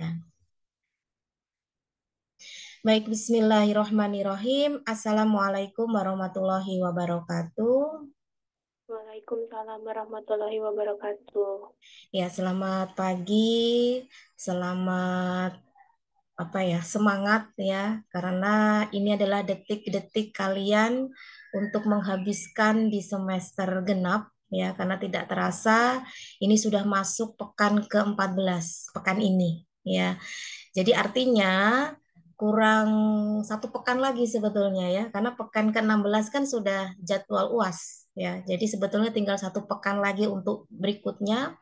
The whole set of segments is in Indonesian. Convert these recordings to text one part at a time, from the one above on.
dilanjutkan. Baik, bismillahirrahmanirrahim. Assalamualaikum warahmatullahi wabarakatuh. Waalaikumsalam warahmatullahi wabarakatuh. Ya, selamat pagi, selamat apa ya, semangat ya, karena ini adalah detik-detik kalian untuk menghabiskan di semester genap ya, karena tidak terasa ini sudah masuk pekan ke-14 pekan ini ya. Jadi artinya kurang satu pekan lagi sebetulnya ya, karena pekan ke-16 kan sudah jadwal UAS ya. Jadi sebetulnya tinggal satu pekan lagi untuk berikutnya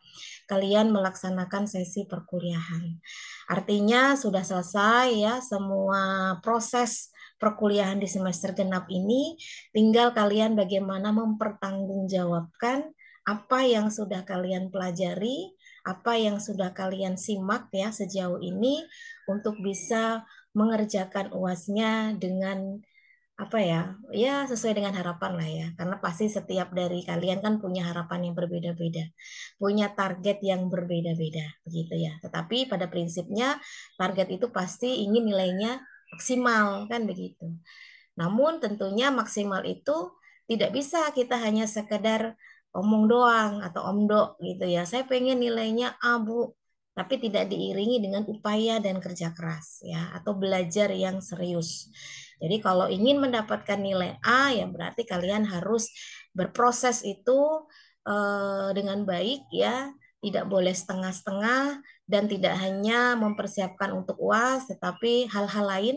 kalian melaksanakan sesi perkuliahan. Artinya sudah selesai ya semua proses perkuliahan di semester genap ini, tinggal kalian bagaimana mempertanggungjawabkan apa yang sudah kalian pelajari apa yang sudah kalian simak ya sejauh ini untuk bisa mengerjakan uasnya dengan apa ya ya sesuai dengan harapan lah ya karena pasti setiap dari kalian kan punya harapan yang berbeda-beda punya target yang berbeda-beda begitu ya tetapi pada prinsipnya target itu pasti ingin nilainya maksimal kan begitu namun tentunya maksimal itu tidak bisa kita hanya sekedar omong doang atau omdo gitu ya. Saya pengen nilainya A, Bu, tapi tidak diiringi dengan upaya dan kerja keras ya atau belajar yang serius. Jadi kalau ingin mendapatkan nilai A ya berarti kalian harus berproses itu eh, dengan baik ya, tidak boleh setengah-setengah dan tidak hanya mempersiapkan untuk UAS, tetapi hal-hal lain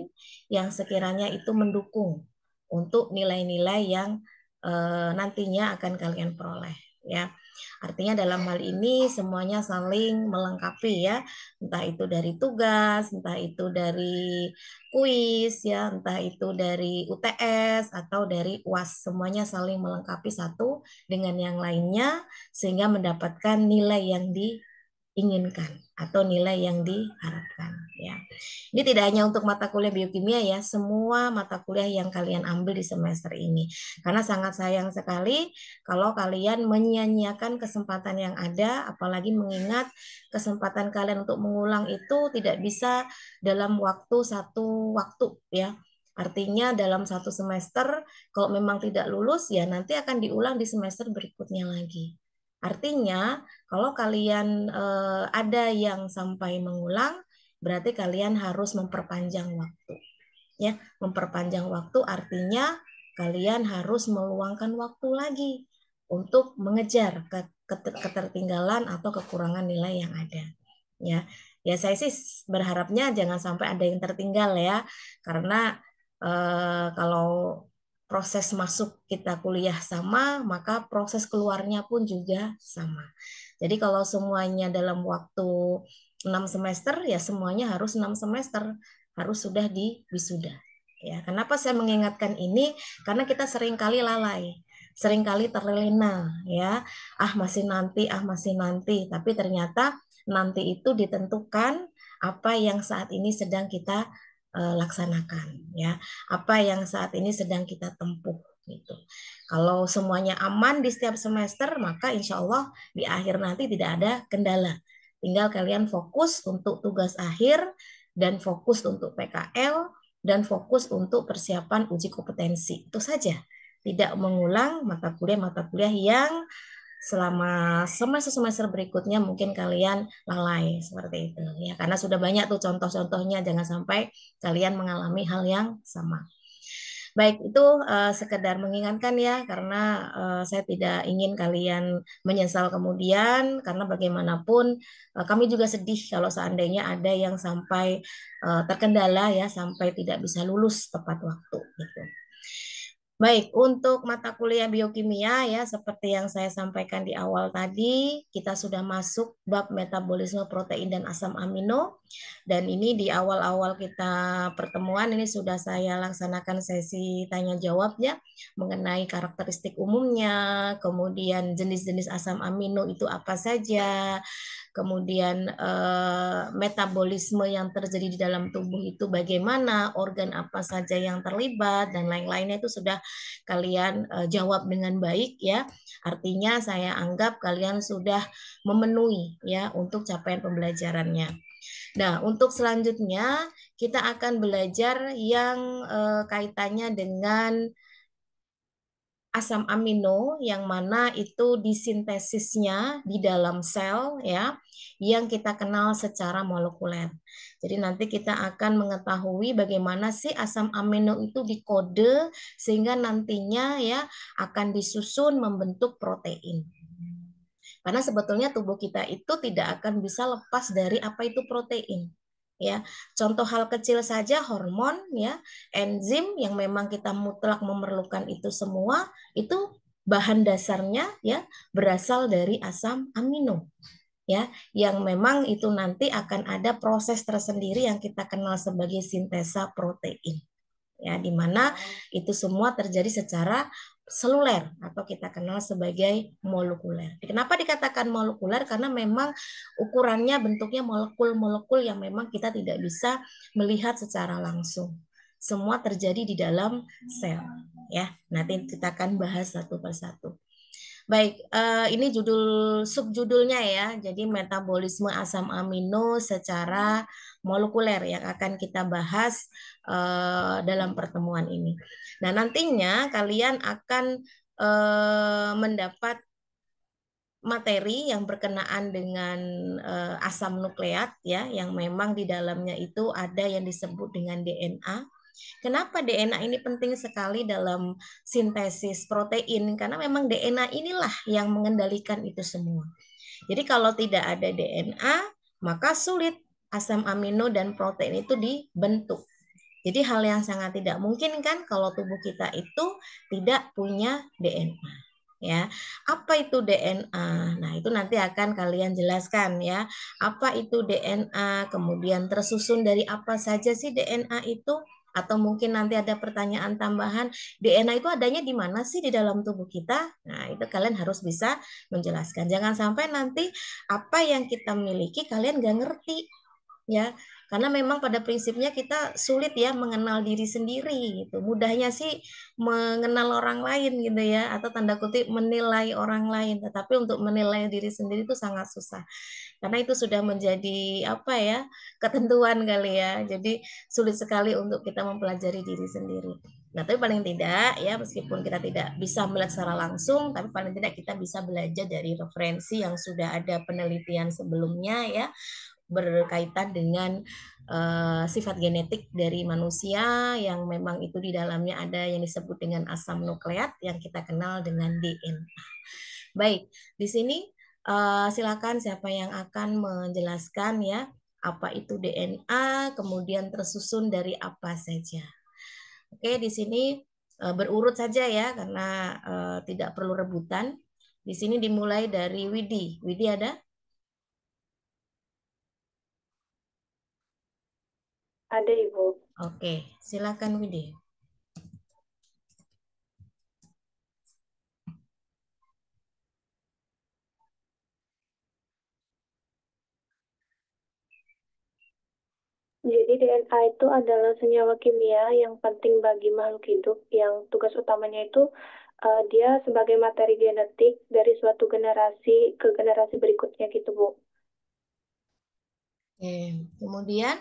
yang sekiranya itu mendukung untuk nilai-nilai yang Eh, nantinya akan kalian peroleh ya. Artinya dalam hal ini semuanya saling melengkapi ya, entah itu dari tugas, entah itu dari kuis ya, entah itu dari UTS atau dari UAS, semuanya saling melengkapi satu dengan yang lainnya sehingga mendapatkan nilai yang di inginkan atau nilai yang diharapkan ya. Ini tidak hanya untuk mata kuliah biokimia ya, semua mata kuliah yang kalian ambil di semester ini. Karena sangat sayang sekali kalau kalian menyia-nyiakan kesempatan yang ada apalagi mengingat kesempatan kalian untuk mengulang itu tidak bisa dalam waktu satu waktu ya. Artinya dalam satu semester kalau memang tidak lulus ya nanti akan diulang di semester berikutnya lagi Artinya, kalau kalian uh, ada yang sampai mengulang, berarti kalian harus memperpanjang waktu. Ya, memperpanjang waktu artinya kalian harus meluangkan waktu lagi untuk mengejar ketertinggalan atau kekurangan nilai yang ada. Ya, ya saya sih berharapnya jangan sampai ada yang tertinggal ya, karena eh, kalau proses masuk kita kuliah sama, maka proses keluarnya pun juga sama. Jadi kalau semuanya dalam waktu 6 semester, ya semuanya harus 6 semester, harus sudah di wisuda. Ya, kenapa saya mengingatkan ini? Karena kita seringkali lalai, seringkali terlena ya. Ah masih nanti, ah masih nanti. Tapi ternyata nanti itu ditentukan apa yang saat ini sedang kita Eh, laksanakan ya apa yang saat ini sedang kita tempuh gitu kalau semuanya aman di setiap semester maka insya Allah di akhir nanti tidak ada kendala tinggal kalian fokus untuk tugas akhir dan fokus untuk PKL dan fokus untuk persiapan uji kompetensi itu saja tidak mengulang mata kuliah mata kuliah yang selama semester-semester berikutnya mungkin kalian lalai seperti itu ya karena sudah banyak tuh contoh-contohnya jangan sampai kalian mengalami hal yang sama. Baik itu uh, sekedar mengingatkan ya karena uh, saya tidak ingin kalian menyesal kemudian karena bagaimanapun uh, kami juga sedih kalau seandainya ada yang sampai uh, terkendala ya sampai tidak bisa lulus tepat waktu gitu. Baik, untuk mata kuliah biokimia ya seperti yang saya sampaikan di awal tadi, kita sudah masuk bab metabolisme protein dan asam amino. Dan ini di awal-awal kita pertemuan ini sudah saya laksanakan sesi tanya jawab ya mengenai karakteristik umumnya, kemudian jenis-jenis asam amino itu apa saja, kemudian eh, metabolisme yang terjadi di dalam tubuh itu bagaimana, organ apa saja yang terlibat dan lain-lainnya itu sudah kalian eh, jawab dengan baik ya. Artinya saya anggap kalian sudah memenuhi ya untuk capaian pembelajarannya. Nah, untuk selanjutnya kita akan belajar yang eh, kaitannya dengan asam amino yang mana itu disintesisnya di dalam sel ya yang kita kenal secara molekuler. Jadi nanti kita akan mengetahui bagaimana sih asam amino itu dikode sehingga nantinya ya akan disusun membentuk protein. Karena sebetulnya tubuh kita itu tidak akan bisa lepas dari apa itu protein ya. Contoh hal kecil saja hormon ya, enzim yang memang kita mutlak memerlukan itu semua itu bahan dasarnya ya berasal dari asam amino ya yang memang itu nanti akan ada proses tersendiri yang kita kenal sebagai sintesa protein ya di mana itu semua terjadi secara seluler atau kita kenal sebagai molekuler. Kenapa dikatakan molekuler? Karena memang ukurannya bentuknya molekul-molekul yang memang kita tidak bisa melihat secara langsung. Semua terjadi di dalam sel, ya. Nanti kita akan bahas satu persatu. Baik, eh, ini judul subjudulnya ya. Jadi metabolisme asam amino secara molekuler yang akan kita bahas eh, dalam pertemuan ini. Nah, nantinya kalian akan eh, mendapat materi yang berkenaan dengan eh, asam nukleat ya yang memang di dalamnya itu ada yang disebut dengan DNA. Kenapa DNA ini penting sekali dalam sintesis protein? Karena memang DNA inilah yang mengendalikan itu semua. Jadi kalau tidak ada DNA, maka sulit asam amino dan protein itu dibentuk. Jadi hal yang sangat tidak mungkin kan kalau tubuh kita itu tidak punya DNA. Ya, apa itu DNA? Nah, itu nanti akan kalian jelaskan ya. Apa itu DNA? Kemudian tersusun dari apa saja sih DNA itu? atau mungkin nanti ada pertanyaan tambahan DNA itu adanya di mana sih di dalam tubuh kita nah itu kalian harus bisa menjelaskan jangan sampai nanti apa yang kita miliki kalian nggak ngerti ya karena memang pada prinsipnya kita sulit ya mengenal diri sendiri gitu. Mudahnya sih mengenal orang lain gitu ya atau tanda kutip menilai orang lain, tetapi untuk menilai diri sendiri itu sangat susah. Karena itu sudah menjadi apa ya? ketentuan kali ya. Jadi sulit sekali untuk kita mempelajari diri sendiri. Nah, tapi paling tidak ya meskipun kita tidak bisa melihat secara langsung, tapi paling tidak kita bisa belajar dari referensi yang sudah ada penelitian sebelumnya ya berkaitan dengan uh, sifat genetik dari manusia yang memang itu di dalamnya ada yang disebut dengan asam nukleat yang kita kenal dengan DNA. Baik, di sini uh, silakan siapa yang akan menjelaskan ya apa itu DNA, kemudian tersusun dari apa saja. Oke, di sini uh, berurut saja ya karena uh, tidak perlu rebutan. Di sini dimulai dari Widi. Widi ada? Ada Ibu. Oke, silakan Widi. Jadi DNA itu adalah senyawa kimia yang penting bagi makhluk hidup yang tugas utamanya itu uh, dia sebagai materi genetik dari suatu generasi ke generasi berikutnya gitu Bu. Oke, kemudian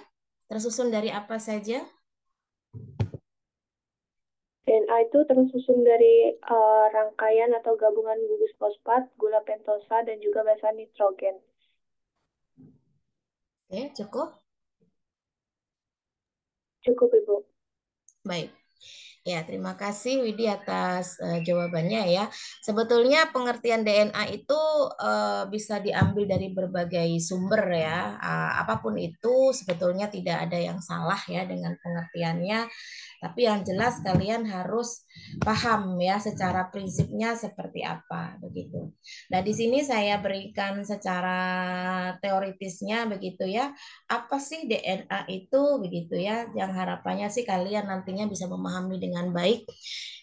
tersusun dari apa saja? DNA itu tersusun dari uh, rangkaian atau gabungan gugus fosfat, gula pentosa, dan juga basa nitrogen. Oke, cukup? Cukup, Ibu. Baik. Ya, terima kasih Widi atas uh, jawabannya ya. Sebetulnya pengertian DNA itu uh, bisa diambil dari berbagai sumber ya. Uh, apapun itu sebetulnya tidak ada yang salah ya dengan pengertiannya. Tapi yang jelas kalian harus paham ya secara prinsipnya seperti apa begitu. Nah, di sini saya berikan secara teoritisnya begitu ya. Apa sih DNA itu begitu ya? Yang harapannya sih kalian nantinya bisa memahami dengan baik.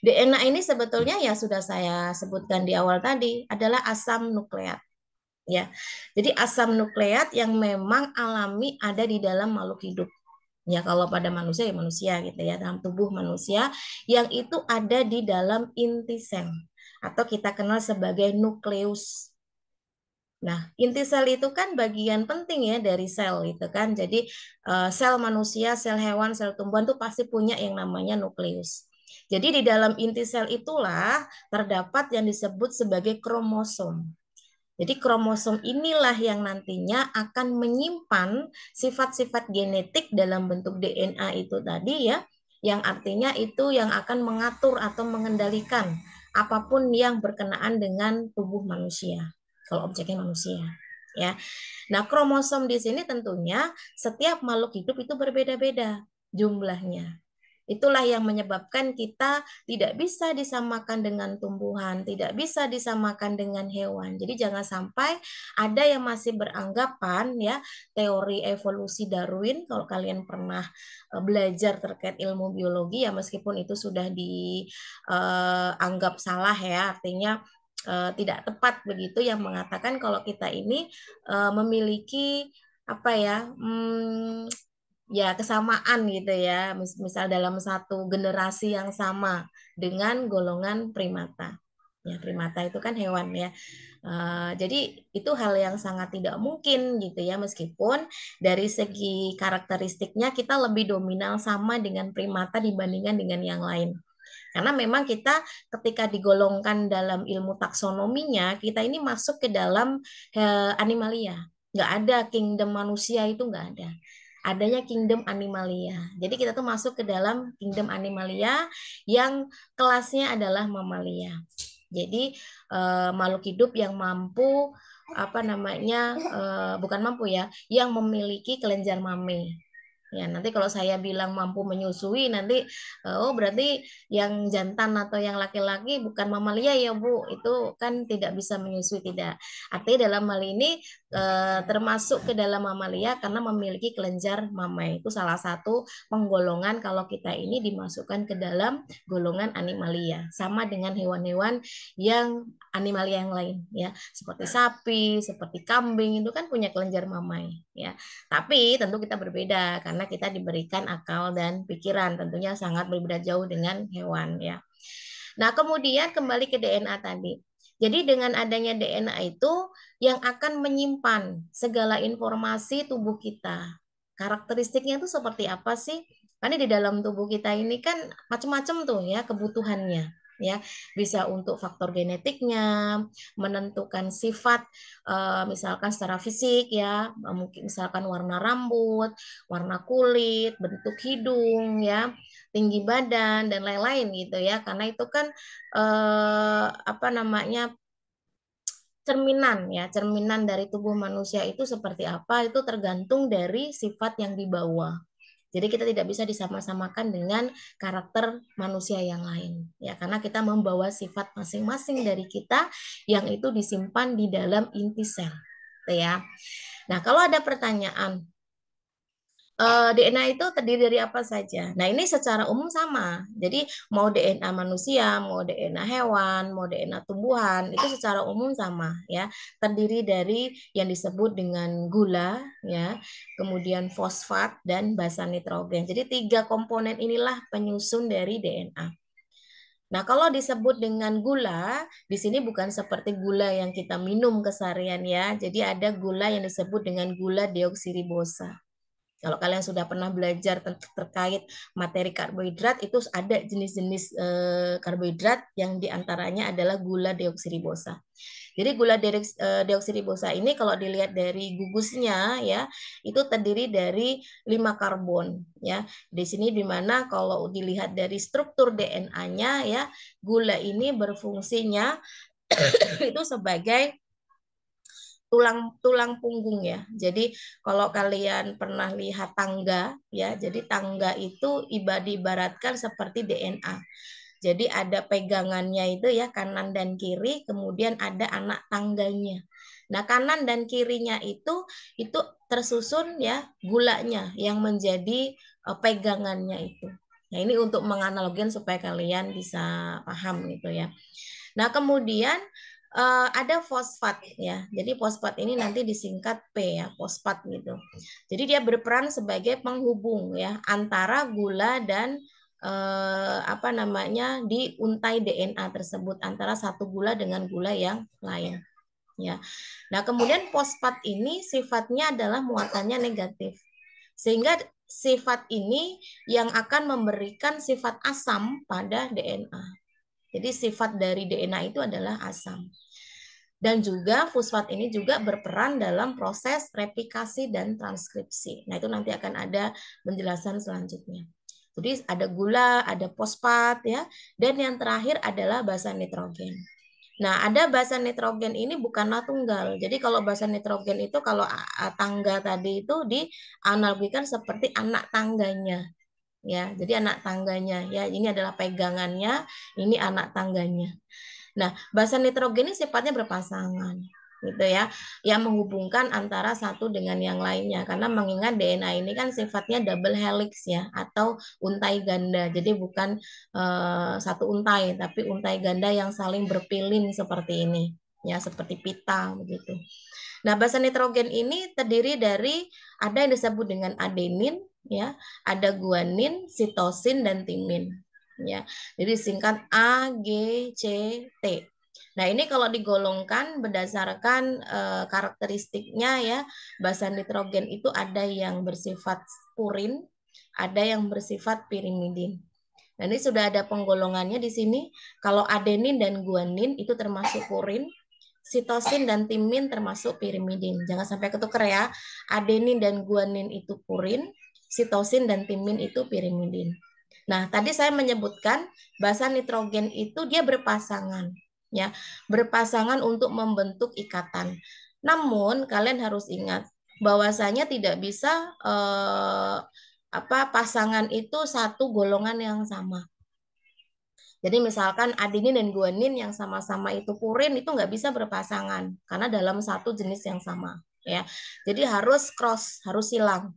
DNA ini sebetulnya ya sudah saya sebutkan di awal tadi adalah asam nukleat ya. Jadi asam nukleat yang memang alami ada di dalam makhluk hidup ya kalau pada manusia ya manusia gitu ya dalam tubuh manusia yang itu ada di dalam inti sel atau kita kenal sebagai nukleus. Nah, inti sel itu kan bagian penting ya dari sel itu kan. Jadi eh, sel manusia, sel hewan, sel tumbuhan itu pasti punya yang namanya nukleus. Jadi di dalam inti sel itulah terdapat yang disebut sebagai kromosom. Jadi kromosom inilah yang nantinya akan menyimpan sifat-sifat genetik dalam bentuk DNA itu tadi ya, yang artinya itu yang akan mengatur atau mengendalikan apapun yang berkenaan dengan tubuh manusia. Kalau objeknya manusia, ya. Nah, kromosom di sini tentunya setiap makhluk hidup itu berbeda-beda jumlahnya. Itulah yang menyebabkan kita tidak bisa disamakan dengan tumbuhan, tidak bisa disamakan dengan hewan. Jadi jangan sampai ada yang masih beranggapan ya teori evolusi Darwin kalau kalian pernah eh, belajar terkait ilmu biologi ya meskipun itu sudah dianggap eh, salah ya artinya uh, tidak tepat begitu yang mengatakan kalau kita ini uh, memiliki apa ya hmm, ya kesamaan gitu ya misal dalam satu generasi yang sama dengan golongan primata ya primata itu kan hewan ya uh, jadi itu hal yang sangat tidak mungkin gitu ya meskipun dari segi karakteristiknya kita lebih dominan sama dengan primata dibandingkan dengan yang lain karena memang kita ketika digolongkan dalam ilmu taksonominya kita ini masuk ke dalam eh, animalia nggak ada kingdom manusia itu nggak ada adanya kingdom animalia. Jadi kita tuh masuk ke dalam kingdom animalia yang kelasnya adalah mamalia. Jadi eh, makhluk hidup yang mampu apa namanya eh, bukan mampu ya, yang memiliki kelenjar mame. Ya, nanti kalau saya bilang mampu menyusui nanti eh, oh berarti yang jantan atau yang laki-laki bukan mamalia ya, Bu. Itu kan tidak bisa menyusui tidak. Artinya dalam hal ini eh, termasuk ke dalam mamalia karena memiliki kelenjar mamai. Itu salah satu penggolongan kalau kita ini dimasukkan ke dalam golongan animalia. Sama dengan hewan-hewan yang animalia yang lain ya, seperti sapi, seperti kambing itu kan punya kelenjar mamai ya. Tapi tentu kita berbeda karena kita diberikan akal dan pikiran tentunya sangat berbeda jauh dengan hewan ya. Nah, kemudian kembali ke DNA tadi. Jadi dengan adanya DNA itu yang akan menyimpan segala informasi tubuh kita. Karakteristiknya itu seperti apa sih? Karena di dalam tubuh kita ini kan macam-macam tuh ya kebutuhannya ya bisa untuk faktor genetiknya menentukan sifat eh, misalkan secara fisik ya mungkin misalkan warna rambut warna kulit bentuk hidung ya tinggi badan dan lain-lain gitu ya karena itu kan eh, apa namanya cerminan ya cerminan dari tubuh manusia itu seperti apa itu tergantung dari sifat yang dibawa jadi kita tidak bisa disama-samakan dengan karakter manusia yang lain. Ya, karena kita membawa sifat masing-masing dari kita yang itu disimpan di dalam inti sel. ya. Nah, kalau ada pertanyaan, uh, eh, DNA itu terdiri dari apa saja. Nah, ini secara umum sama. Jadi mau DNA manusia, mau DNA hewan, mau DNA tumbuhan, itu secara umum sama ya. Terdiri dari yang disebut dengan gula ya, kemudian fosfat dan basa nitrogen. Jadi tiga komponen inilah penyusun dari DNA. Nah, kalau disebut dengan gula, di sini bukan seperti gula yang kita minum keseharian ya. Jadi ada gula yang disebut dengan gula deoksiribosa kalau kalian sudah pernah belajar terkait materi karbohidrat, itu ada jenis-jenis eh, karbohidrat yang diantaranya adalah gula deoksiribosa. Jadi gula eh, deoksiribosa ini kalau dilihat dari gugusnya ya, itu terdiri dari lima karbon ya. Di sini dimana kalau dilihat dari struktur DNA-nya ya, gula ini berfungsinya itu sebagai tulang tulang punggung ya. Jadi kalau kalian pernah lihat tangga ya, jadi tangga itu baratkan seperti DNA. Jadi ada pegangannya itu ya kanan dan kiri, kemudian ada anak tangganya. Nah, kanan dan kirinya itu itu tersusun ya gulanya yang menjadi e, pegangannya itu. Nah, ini untuk menganalogikan supaya kalian bisa paham gitu ya. Nah, kemudian uh, ada fosfat ya. Jadi fosfat ini nanti disingkat P ya, fosfat gitu. Jadi dia berperan sebagai penghubung ya antara gula dan uh, apa namanya di untai DNA tersebut antara satu gula dengan gula yang lain. Ya. Nah, kemudian fosfat ini sifatnya adalah muatannya negatif. Sehingga sifat ini yang akan memberikan sifat asam pada DNA. Jadi sifat dari DNA itu adalah asam. Dan juga fosfat ini juga berperan dalam proses replikasi dan transkripsi. Nah, itu nanti akan ada penjelasan selanjutnya. Jadi ada gula, ada fosfat ya, dan yang terakhir adalah basa nitrogen. Nah, ada basa nitrogen ini bukanlah tunggal. Jadi kalau basa nitrogen itu kalau tangga tadi itu dianalogikan seperti anak tangganya ya. Jadi anak tangganya ya, ini adalah pegangannya, ini anak tangganya. Nah, basa nitrogen ini sifatnya berpasangan gitu ya, yang menghubungkan antara satu dengan yang lainnya karena mengingat DNA ini kan sifatnya double helix ya atau untai ganda, jadi bukan uh, satu untai tapi untai ganda yang saling berpilin seperti ini ya seperti pita begitu. Nah, basa nitrogen ini terdiri dari ada yang disebut dengan adenin, ya ada guanin, sitosin dan timin ya. Jadi singkat A G C T. Nah, ini kalau digolongkan berdasarkan e, karakteristiknya ya, basa nitrogen itu ada yang bersifat purin, ada yang bersifat pirimidin. Nah, ini sudah ada penggolongannya di sini. Kalau adenin dan guanin itu termasuk purin, sitosin dan timin termasuk pirimidin. Jangan sampai ketuker ya. Adenin dan guanin itu purin, sitosin dan timin itu pirimidin. Nah, tadi saya menyebutkan basa nitrogen itu dia berpasangan ya, berpasangan untuk membentuk ikatan. Namun kalian harus ingat bahwasanya tidak bisa eh, apa pasangan itu satu golongan yang sama. Jadi misalkan adenin dan guanin yang sama-sama itu purin itu nggak bisa berpasangan karena dalam satu jenis yang sama ya. Jadi harus cross, harus silang.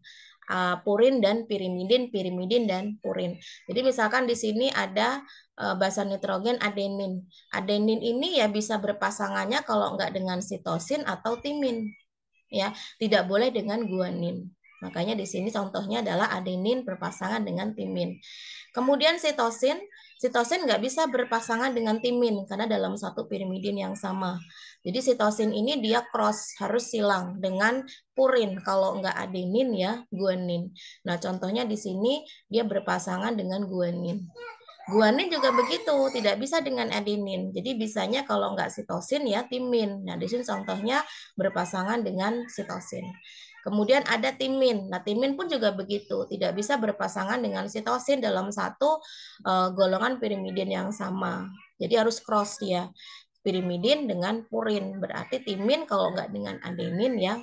Eh, purin dan pirimidin, pirimidin dan purin. Jadi misalkan di sini ada uh, eh, basa nitrogen adenin. Adenin ini ya bisa berpasangannya kalau enggak dengan sitosin atau timin. Ya, tidak boleh dengan guanin. Makanya di sini contohnya adalah adenin berpasangan dengan timin. Kemudian sitosin sitosin nggak bisa berpasangan dengan timin karena dalam satu pirimidin yang sama. Jadi sitosin ini dia cross harus silang dengan purin kalau nggak adenin ya guanin. Nah contohnya di sini dia berpasangan dengan guanin. Guanin juga begitu, tidak bisa dengan adenin. Jadi bisanya kalau nggak sitosin ya timin. Nah di sini contohnya berpasangan dengan sitosin. Kemudian ada timin. Nah, timin pun juga begitu, tidak bisa berpasangan dengan sitosin dalam satu uh, golongan pirimidin yang sama. Jadi harus cross dia. Ya. Pirimidin dengan purin. Berarti timin kalau nggak dengan adenin ya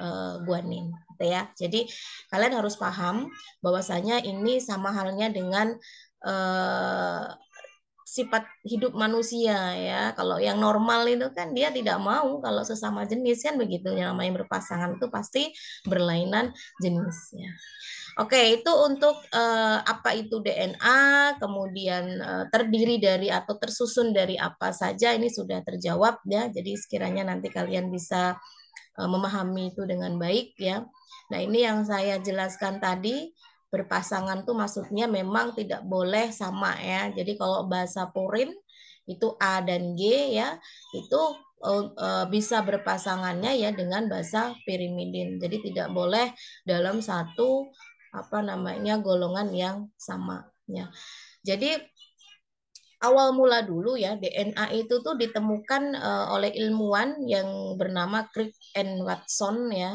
uh, guanin gitu ya. Jadi kalian harus paham bahwasanya ini sama halnya dengan uh, sifat hidup manusia ya. Kalau yang normal itu kan dia tidak mau kalau sesama jenis kan begitu yang namanya berpasangan itu pasti berlainan jenisnya. Oke, itu untuk eh, apa itu DNA, kemudian eh, terdiri dari atau tersusun dari apa saja ini sudah terjawab ya. Jadi sekiranya nanti kalian bisa eh, memahami itu dengan baik ya. Nah, ini yang saya jelaskan tadi berpasangan tuh maksudnya memang tidak boleh sama ya. Jadi kalau bahasa purin itu A dan G ya, itu eh, eh, bisa berpasangannya ya dengan bahasa pirimidin. Jadi tidak boleh dalam satu apa namanya golongan yang sama ya. Jadi awal mula dulu ya DNA itu tuh ditemukan uh, oleh ilmuwan yang bernama Crick and Watson ya.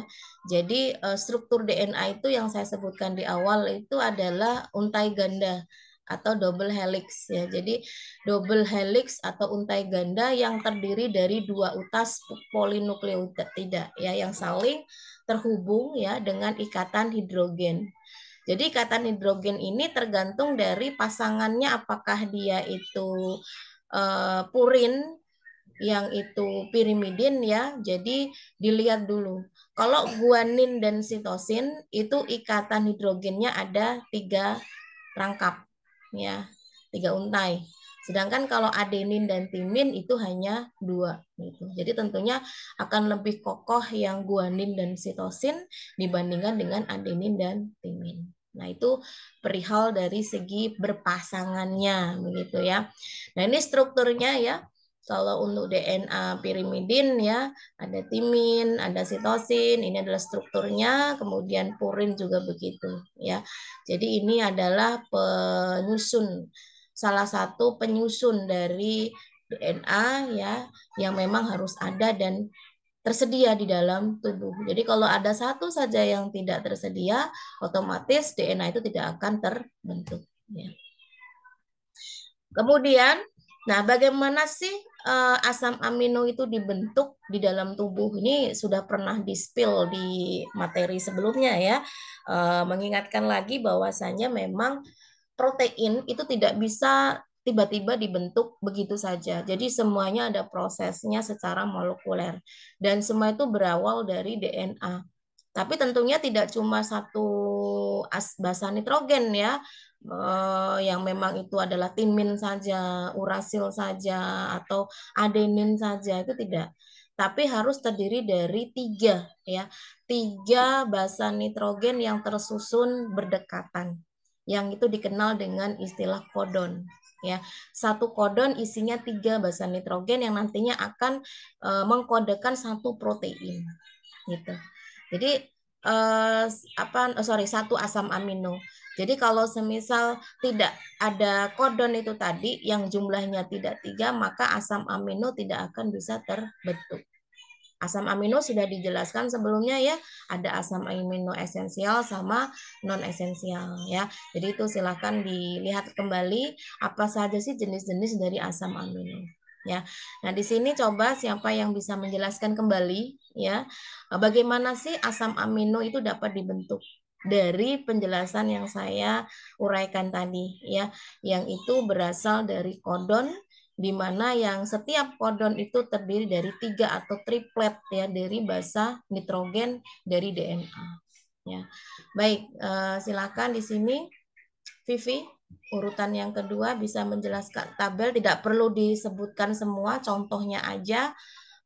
Jadi uh, struktur DNA itu yang saya sebutkan di awal itu adalah untai ganda atau double helix ya. Jadi double helix atau untai ganda yang terdiri dari dua utas polinukleotida ya yang saling terhubung ya dengan ikatan hidrogen jadi ikatan hidrogen ini tergantung dari pasangannya apakah dia itu uh, purin yang itu pirimidin ya. Jadi dilihat dulu. Kalau guanin dan sitosin itu ikatan hidrogennya ada tiga rangkap ya, tiga untai. Sedangkan kalau adenin dan timin itu hanya dua gitu. Jadi tentunya akan lebih kokoh yang guanin dan sitosin dibandingkan dengan adenin dan timin. Nah, itu perihal dari segi berpasangannya begitu ya. Nah, ini strukturnya ya. Kalau untuk DNA pirimidin ya, ada timin, ada sitosin, ini adalah strukturnya, kemudian purin juga begitu ya. Jadi ini adalah penyusun salah satu penyusun dari DNA ya yang memang harus ada dan tersedia di dalam tubuh. Jadi kalau ada satu saja yang tidak tersedia, otomatis DNA itu tidak akan terbentuk. Ya. Kemudian, nah bagaimana sih uh, asam amino itu dibentuk di dalam tubuh? Ini sudah pernah dispil di materi sebelumnya ya. Uh, mengingatkan lagi bahwasanya memang protein itu tidak bisa tiba-tiba dibentuk begitu saja. Jadi semuanya ada prosesnya secara molekuler dan semua itu berawal dari DNA. Tapi tentunya tidak cuma satu basa nitrogen ya, eh, yang memang itu adalah timin saja, urasil saja, atau adenin saja itu tidak. Tapi harus terdiri dari tiga ya, tiga basa nitrogen yang tersusun berdekatan yang itu dikenal dengan istilah kodon ya satu kodon isinya tiga basa nitrogen yang nantinya akan e, mengkodekan satu protein gitu jadi e, apa oh, sorry satu asam amino jadi kalau semisal tidak ada kodon itu tadi yang jumlahnya tidak tiga maka asam amino tidak akan bisa terbentuk Asam amino sudah dijelaskan sebelumnya ya, ada asam amino esensial sama non esensial ya. Jadi itu silahkan dilihat kembali apa saja sih jenis-jenis dari asam amino ya. Nah, di sini coba siapa yang bisa menjelaskan kembali ya, e, bagaimana sih asam amino itu dapat dibentuk dari penjelasan yang saya uraikan tadi ya, yang itu berasal dari kodon di mana yang setiap kodon itu terdiri dari tiga atau triplet ya dari basa nitrogen dari DNA. Ya. Baik, eh, silakan di sini Vivi urutan yang kedua bisa menjelaskan tabel tidak perlu disebutkan semua contohnya aja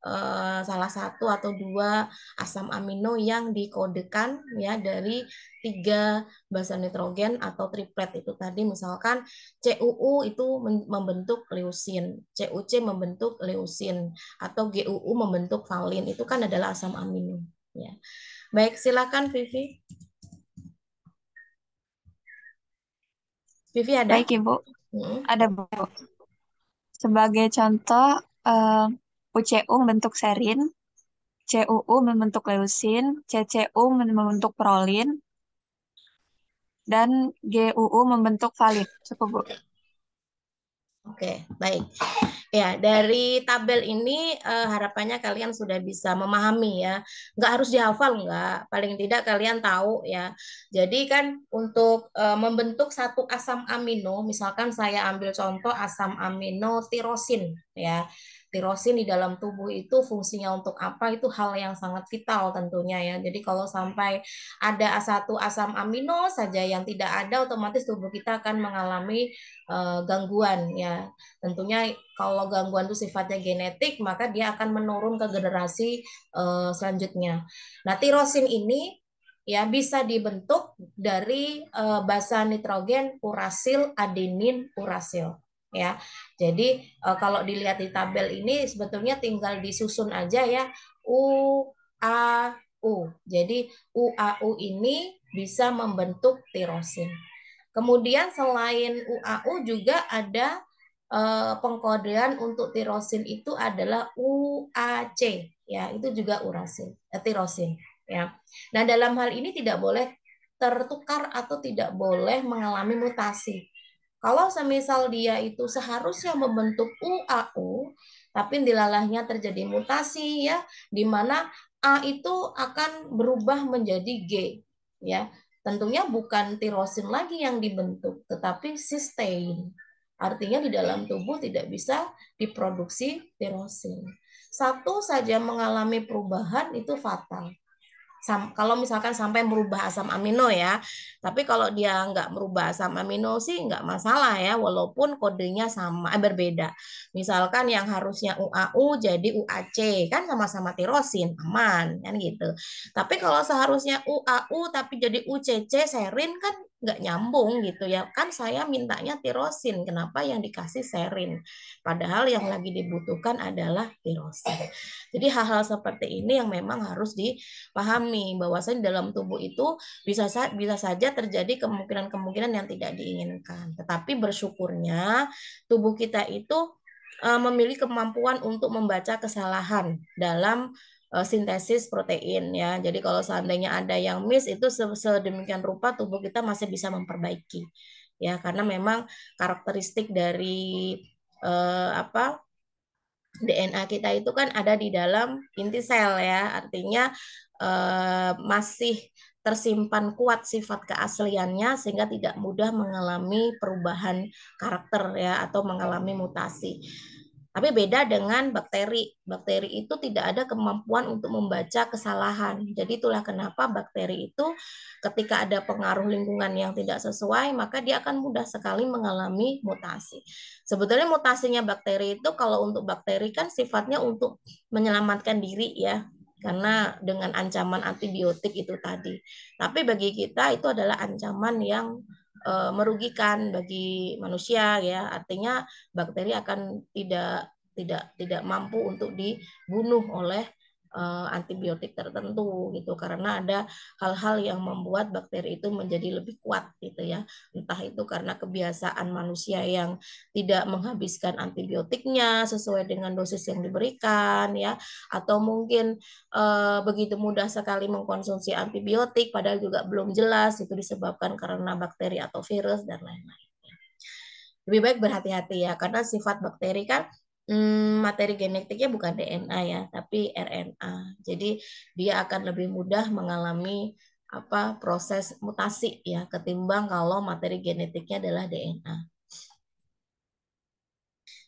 Eh, salah satu atau dua asam amino yang dikodekan ya dari tiga basa nitrogen atau triplet itu tadi misalkan CUU itu membentuk leusin, CUC membentuk leusin atau GUU membentuk valin itu kan adalah asam amino ya. Baik, silakan Vivi. Vivi ada? Baik Ibu. Hmm. Ada Bu. Sebagai contoh, uh UCU membentuk serin, CUU membentuk leusin, CCU membentuk prolin, dan GUU membentuk valin. Cukup, Bu. Oke, baik. Ya, dari tabel ini uh, harapannya kalian sudah bisa memahami ya. Nggak harus dihafal nggak, paling tidak kalian tahu ya. Jadi kan untuk uh, membentuk satu asam amino, misalkan saya ambil contoh asam amino tirosin ya tirosin di dalam tubuh itu fungsinya untuk apa itu hal yang sangat vital tentunya ya. Jadi kalau sampai ada satu asam amino saja yang tidak ada otomatis tubuh kita akan mengalami uh, gangguan ya. Tentunya kalau gangguan itu sifatnya genetik maka dia akan menurun ke generasi uh, selanjutnya. Nah, tirosin ini ya bisa dibentuk dari uh, eh, basa nitrogen urasil adenin urasil ya. Jadi eh, kalau dilihat di tabel ini sebetulnya tinggal disusun aja ya U A U. Jadi UAU ini bisa membentuk tirosin. Kemudian selain UAU juga ada eh, pengkodean untuk tirosin itu adalah UAC ya itu juga urasin eh, tirosin ya. Nah dalam hal ini tidak boleh tertukar atau tidak boleh mengalami mutasi. Kalau semisal dia itu seharusnya membentuk UAU, tapi dilalahnya terjadi mutasi ya, di mana A itu akan berubah menjadi G ya. Tentunya bukan tirosin lagi yang dibentuk, tetapi sistein. Artinya di dalam tubuh tidak bisa diproduksi tirosin. Satu saja mengalami perubahan itu fatal sam, kalau misalkan sampai merubah asam amino ya. Tapi kalau dia nggak merubah asam amino sih nggak masalah ya, walaupun kodenya sama eh, berbeda. Misalkan yang harusnya UAU jadi UAC kan sama-sama tirosin, aman kan gitu. Tapi kalau seharusnya UAU tapi jadi UCC serin kan nggak nyambung gitu ya kan saya mintanya tirosin kenapa yang dikasih serin padahal yang lagi dibutuhkan adalah tirosin jadi hal-hal seperti ini yang memang harus dipahami bahwasanya dalam tubuh itu bisa sa bisa saja terjadi kemungkinan-kemungkinan yang tidak diinginkan tetapi bersyukurnya tubuh kita itu eh, memiliki kemampuan untuk membaca kesalahan dalam Eh, sintesis protein ya. Jadi kalau seandainya ada yang miss itu sedemikian rupa tubuh kita masih bisa memperbaiki ya karena memang karakteristik dari eh, apa DNA kita itu kan ada di dalam inti sel ya artinya eh, masih tersimpan kuat sifat keasliannya sehingga tidak mudah mengalami perubahan karakter ya atau mengalami mutasi. Tapi beda dengan bakteri. Bakteri itu tidak ada kemampuan untuk membaca kesalahan. Jadi itulah kenapa bakteri itu ketika ada pengaruh lingkungan yang tidak sesuai, maka dia akan mudah sekali mengalami mutasi. Sebetulnya mutasinya bakteri itu kalau untuk bakteri kan sifatnya untuk menyelamatkan diri ya, karena dengan ancaman antibiotik itu tadi. Tapi bagi kita itu adalah ancaman yang Eh, merugikan bagi manusia ya artinya bakteri akan tidak tidak tidak mampu untuk dibunuh oleh Eh, antibiotik tertentu gitu karena ada hal-hal yang membuat bakteri itu menjadi lebih kuat gitu ya entah itu karena kebiasaan manusia yang tidak menghabiskan antibiotiknya sesuai dengan dosis yang diberikan ya atau mungkin uh, begitu mudah sekali mengkonsumsi antibiotik padahal juga belum jelas itu disebabkan karena bakteri atau virus dan lain-lain lebih baik berhati-hati ya karena sifat bakteri kan hmm, materi genetiknya bukan DNA ya, tapi RNA. Jadi dia akan lebih mudah mengalami apa proses mutasi ya ketimbang kalau materi genetiknya adalah DNA.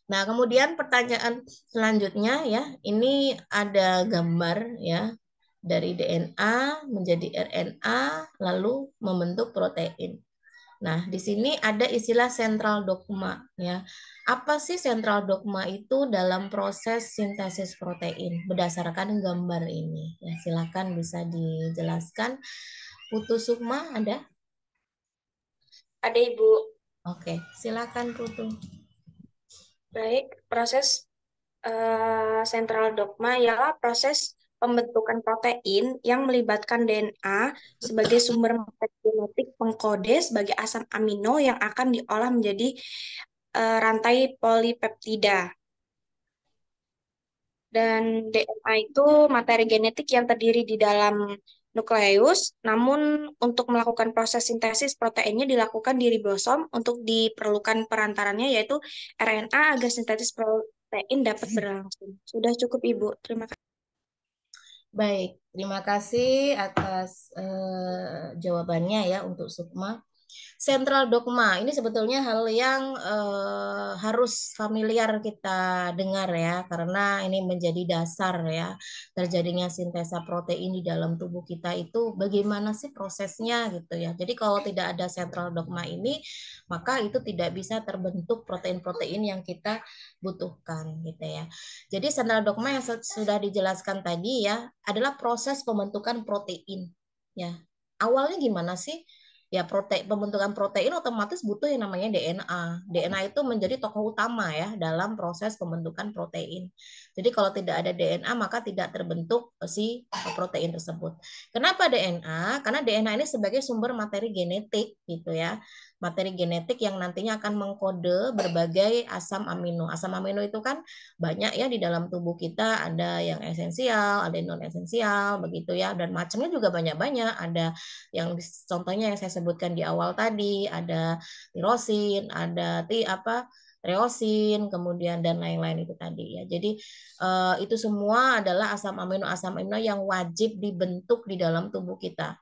Nah, kemudian pertanyaan selanjutnya ya, ini ada gambar ya dari DNA menjadi RNA lalu membentuk protein. Nah, di sini ada istilah sentral dogma ya apa sih sentral dogma itu dalam proses sintesis protein berdasarkan gambar ini? Ya, silakan bisa dijelaskan. Putu Sukma ada? Ada Ibu. Oke, silakan Putu. Baik, proses uh, sentral dogma ialah proses pembentukan protein yang melibatkan DNA sebagai sumber genetik pengkode sebagai asam amino yang akan diolah menjadi Eh, rantai polipeptida. Dan DNA itu materi genetik yang terdiri di dalam nukleus, namun untuk melakukan proses sintesis proteinnya dilakukan di ribosom untuk diperlukan perantarannya yaitu RNA agar sintesis protein dapat berlangsung. Sudah cukup Ibu, terima kasih. Baik, terima kasih atas uh, jawabannya ya untuk Sukma sentral dogma ini sebetulnya hal yang uh, harus familiar kita dengar ya karena ini menjadi dasar ya terjadinya sintesa protein di dalam tubuh kita itu bagaimana sih prosesnya gitu ya jadi kalau tidak ada sentral dogma ini maka itu tidak bisa terbentuk protein-protein yang kita butuhkan gitu ya jadi sentral dogma yang sudah dijelaskan tadi ya adalah proses pembentukan protein ya awalnya gimana sih ya protein pembentukan protein otomatis butuh yang namanya DNA. DNA itu menjadi tokoh utama ya dalam proses pembentukan protein. Jadi kalau tidak ada DNA maka tidak terbentuk eh, si eh, protein tersebut. Kenapa DNA? Karena DNA ini sebagai sumber materi genetik gitu ya materi genetik yang nantinya akan mengkode berbagai asam amino. Asam amino itu kan banyak ya di dalam tubuh kita, ada yang esensial, ada yang non esensial, begitu ya. Dan macamnya juga banyak-banyak. Ada yang contohnya yang saya sebutkan di awal tadi, ada tirosin, ada ti apa reosin, kemudian dan lain-lain itu tadi ya. Jadi eh, itu semua adalah asam amino asam amino yang wajib dibentuk di dalam tubuh kita.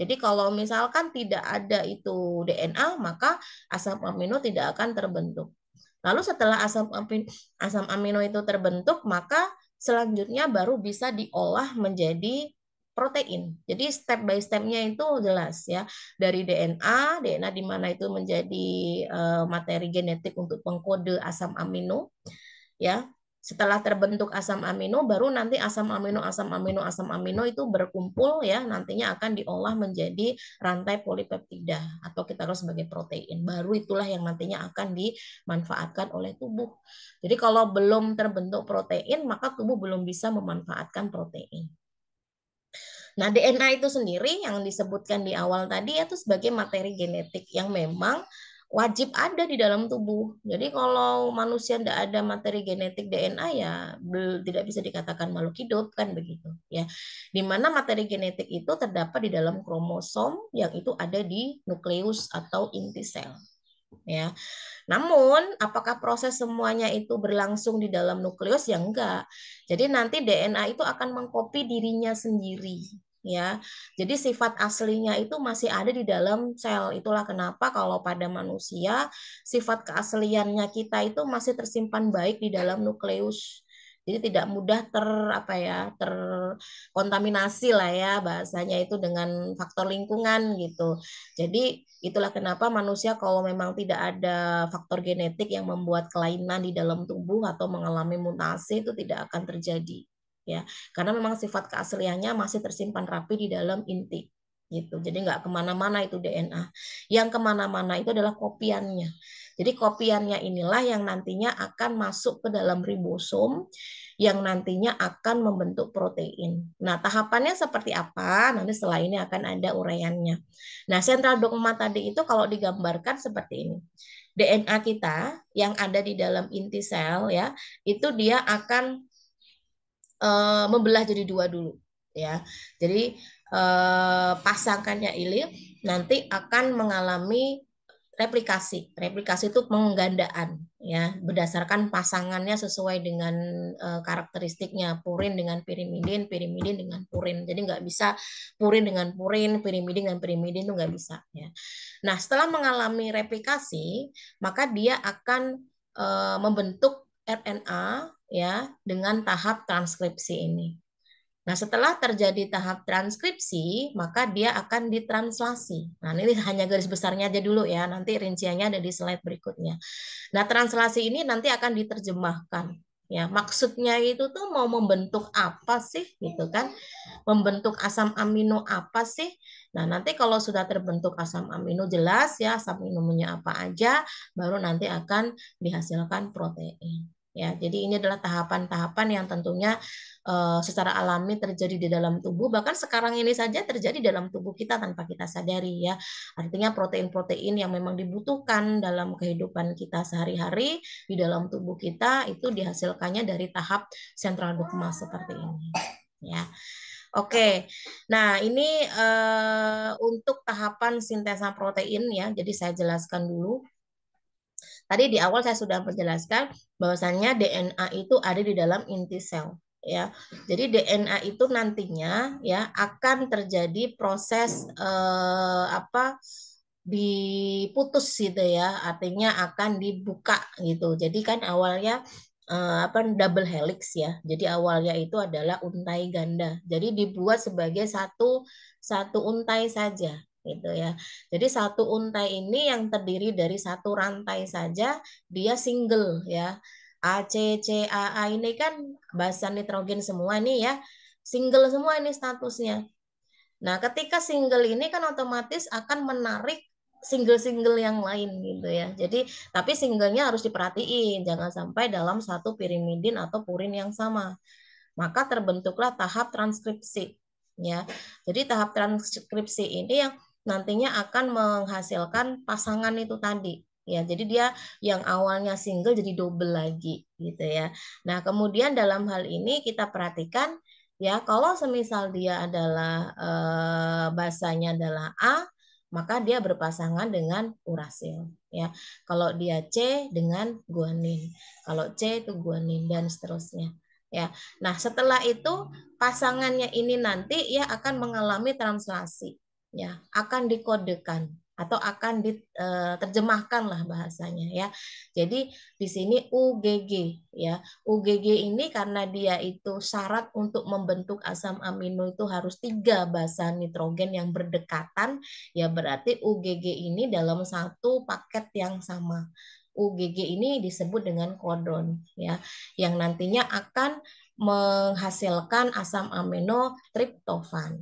Jadi kalau misalkan tidak ada itu DNA, maka asam amino tidak akan terbentuk. Lalu setelah asam amino, asam amino itu terbentuk, maka selanjutnya baru bisa diolah menjadi protein. Jadi step by stepnya itu jelas ya dari DNA, DNA di mana itu menjadi eh, materi genetik untuk pengkode asam amino, ya setelah terbentuk asam amino baru nanti asam amino asam amino asam amino itu berkumpul ya nantinya akan diolah menjadi rantai polipeptida atau kita kenal sebagai protein baru itulah yang nantinya akan dimanfaatkan oleh tubuh jadi kalau belum terbentuk protein maka tubuh belum bisa memanfaatkan protein Nah, DNA itu sendiri yang disebutkan di awal tadi itu sebagai materi genetik yang memang wajib ada di dalam tubuh. Jadi kalau manusia tidak ada materi genetik DNA ya tidak bisa dikatakan makhluk hidup kan begitu ya. Di mana materi genetik itu terdapat di dalam kromosom yang itu ada di nukleus atau inti sel ya. Namun, apakah proses semuanya itu berlangsung di dalam nukleus? Ya enggak. Jadi nanti DNA itu akan mengkopi dirinya sendiri ya. Jadi sifat aslinya itu masih ada di dalam sel. Itulah kenapa kalau pada manusia sifat keasliannya kita itu masih tersimpan baik di dalam nukleus. Jadi tidak mudah ter apa ya, terkontaminasi lah ya bahasanya itu dengan faktor lingkungan gitu. Jadi itulah kenapa manusia kalau memang tidak ada faktor genetik yang membuat kelainan di dalam tubuh atau mengalami mutasi itu tidak akan terjadi ya karena memang sifat keasliannya masih tersimpan rapi di dalam inti gitu jadi nggak kemana-mana itu DNA yang kemana-mana itu adalah kopiannya jadi kopiannya inilah yang nantinya akan masuk ke dalam ribosom yang nantinya akan membentuk protein. Nah, tahapannya seperti apa? Nanti setelah ini akan ada uraiannya. Nah, sentral dogma tadi itu kalau digambarkan seperti ini. DNA kita yang ada di dalam inti sel ya, itu dia akan uh, membelah jadi dua dulu ya. Jadi uh, pasangkannya ilir nanti akan mengalami replikasi. Replikasi itu penggandaan ya, berdasarkan pasangannya sesuai dengan uh, karakteristiknya purin dengan pirimidin, pirimidin dengan purin. Jadi nggak bisa purin dengan purin, pirimidin dengan pirimidin itu nggak bisa ya. Nah, setelah mengalami replikasi, maka dia akan uh, membentuk RNA ya dengan tahap transkripsi ini. Nah, setelah terjadi tahap transkripsi, maka dia akan ditranslasi. Nah, ini hanya garis besarnya aja dulu ya, nanti rinciannya ada di slide berikutnya. Nah, translasi ini nanti akan diterjemahkan. Ya, maksudnya itu tuh mau membentuk apa sih gitu kan? Membentuk asam amino apa sih? Nah, nanti kalau sudah terbentuk asam amino jelas ya asam aminonya apa aja, baru nanti akan dihasilkan protein ya jadi ini adalah tahapan-tahapan yang tentunya uh, secara alami terjadi di dalam tubuh bahkan sekarang ini saja terjadi dalam tubuh kita tanpa kita sadari ya artinya protein-protein yang memang dibutuhkan dalam kehidupan kita sehari-hari di dalam tubuh kita itu dihasilkannya dari tahap sentral dogma seperti ini ya Oke, okay. nah ini uh, untuk tahapan sintesa protein ya. Jadi saya jelaskan dulu Tadi di awal saya sudah menjelaskan bahwasannya DNA itu ada di dalam inti sel ya. Jadi DNA itu nantinya ya akan terjadi proses eh, apa diputus gitu ya. Artinya akan dibuka gitu. Jadi kan awalnya eh, apa double helix ya. Jadi awalnya itu adalah untai ganda. Jadi dibuat sebagai satu satu untai saja gitu ya. Jadi satu untai ini yang terdiri dari satu rantai saja dia single ya. A C C A A ini kan basa nitrogen semua nih ya. Single semua ini statusnya. Nah, ketika single ini kan otomatis akan menarik single-single yang lain gitu ya. Jadi tapi singlenya harus diperhatiin, jangan sampai dalam satu pirimidin atau purin yang sama. Maka terbentuklah tahap transkripsi ya. Jadi tahap transkripsi ini yang nantinya akan menghasilkan pasangan itu tadi ya jadi dia yang awalnya single jadi double lagi gitu ya nah kemudian dalam hal ini kita perhatikan ya kalau semisal dia adalah eh, bahasanya adalah A maka dia berpasangan dengan urasil ya kalau dia C dengan guanin kalau C itu guanin dan seterusnya ya nah setelah itu pasangannya ini nanti ya akan mengalami translasi ya akan dikodekan atau akan diterjemahkan eh, lah bahasanya ya. Jadi di sini UGG ya. UGG ini karena dia itu syarat untuk membentuk asam amino itu harus tiga basa nitrogen yang berdekatan ya berarti UGG ini dalam satu paket yang sama. UGG ini disebut dengan kodon ya yang nantinya akan menghasilkan asam amino triptofan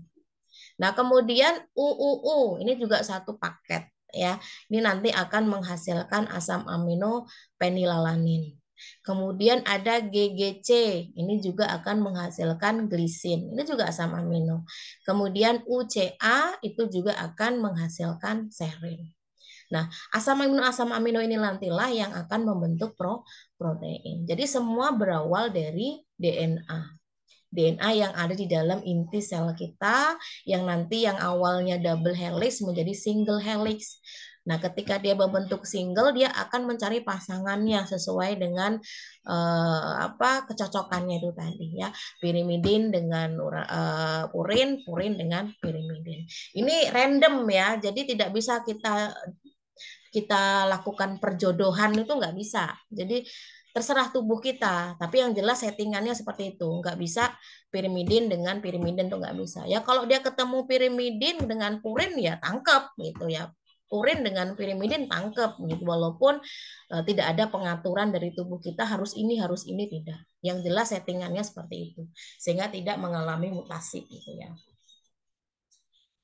Nah, kemudian UUU ini juga satu paket ya. Ini nanti akan menghasilkan asam amino penilalanin. Kemudian ada GGC, ini juga akan menghasilkan glisin, ini juga asam amino. Kemudian UCA itu juga akan menghasilkan serin. Nah, asam amino asam amino ini nantilah yang akan membentuk pro protein. Jadi semua berawal dari DNA. DNA yang ada di dalam inti sel kita yang nanti yang awalnya double helix menjadi single helix. Nah, ketika dia berbentuk single, dia akan mencari pasangannya sesuai dengan uh, apa kecocokannya itu tadi ya. Pirimidin dengan uh, eh, purin, purin dengan pirimidin. Ini random ya, jadi tidak bisa kita kita lakukan perjodohan itu nggak bisa. Jadi terserah tubuh kita tapi yang jelas settingannya seperti itu nggak bisa pirimidin dengan pirimidin tuh nggak bisa ya kalau dia ketemu pirimidin dengan purin ya tangkep gitu ya purin dengan pirimidin tangkep gitu walaupun uh, tidak ada pengaturan dari tubuh kita harus ini harus ini tidak yang jelas settingannya seperti itu sehingga tidak mengalami mutasi gitu ya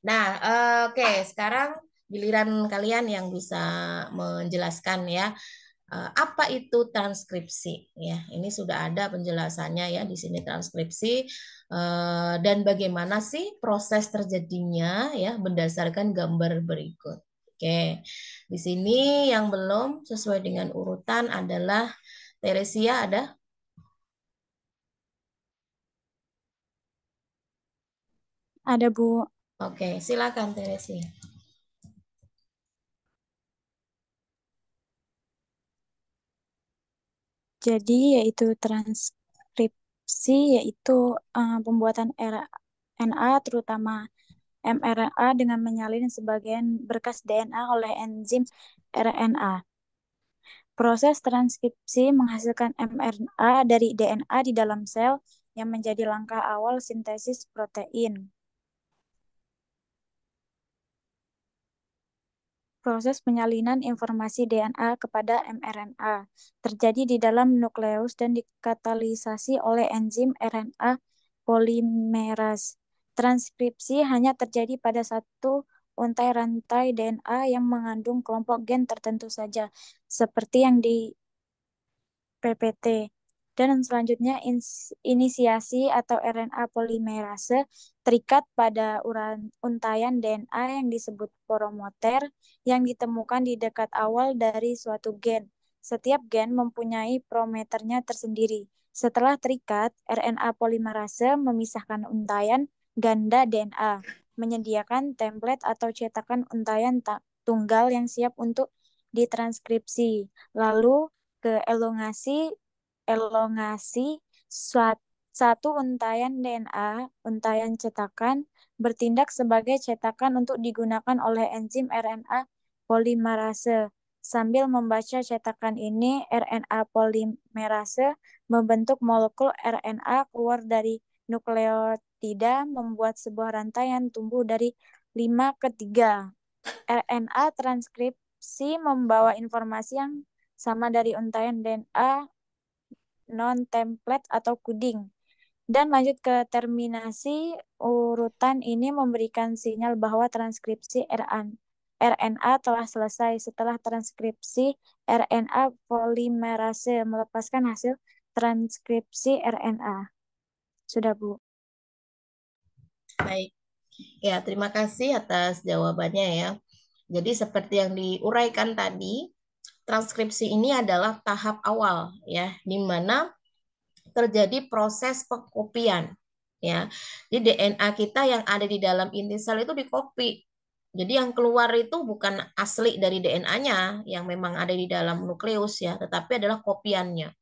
nah uh, oke okay. sekarang giliran kalian yang bisa menjelaskan ya Eh, apa itu transkripsi ya ini sudah ada penjelasannya ya di sini transkripsi eh, dan bagaimana sih proses terjadinya ya berdasarkan gambar berikut oke di sini yang belum sesuai dengan urutan adalah Teresia ada ada Bu oke silakan Teresia Jadi yaitu transkripsi yaitu uh, pembuatan RNA terutama mRNA dengan menyalin sebagian berkas DNA oleh enzim RNA. Proses transkripsi menghasilkan mRNA dari DNA di dalam sel yang menjadi langkah awal sintesis protein. proses penyalinan informasi DNA kepada mRNA terjadi di dalam nukleus dan dikatalisasi oleh enzim RNA polimerase. Transkripsi hanya terjadi pada satu untai rantai DNA yang mengandung kelompok gen tertentu saja, seperti yang di PPT. Dan selanjutnya inisiasi atau RNA polimerase terikat pada uran, untayan DNA yang disebut poromoter yang ditemukan di dekat awal dari suatu gen. Setiap gen mempunyai prometernya tersendiri. Setelah terikat, RNA polimerase memisahkan untayan ganda DNA, menyediakan template atau cetakan untayan tunggal yang siap untuk ditranskripsi. Lalu, ke elongasi elongasi satu untayan DNA, untayan cetakan, bertindak sebagai cetakan untuk digunakan oleh enzim RNA polimerase. Sambil membaca cetakan ini, RNA polimerase membentuk molekul RNA keluar dari nukleotida, membuat sebuah rantai yang tumbuh dari 5 ke 3. RNA transkripsi membawa informasi yang sama dari untayan DNA non template atau coding Dan lanjut ke terminasi, urutan ini memberikan sinyal bahwa transkripsi RNA telah selesai. Setelah transkripsi RNA polimerase melepaskan hasil transkripsi RNA. Sudah, Bu. Baik. Ya, terima kasih atas jawabannya ya. Jadi seperti yang diuraikan tadi, transkripsi ini adalah tahap awal ya di mana terjadi proses pengkopian ya. di DNA kita yang ada di dalam inti sel itu dikopi. Jadi yang keluar itu bukan asli dari DNA-nya yang memang ada di dalam nukleus ya, tetapi adalah kopiannya.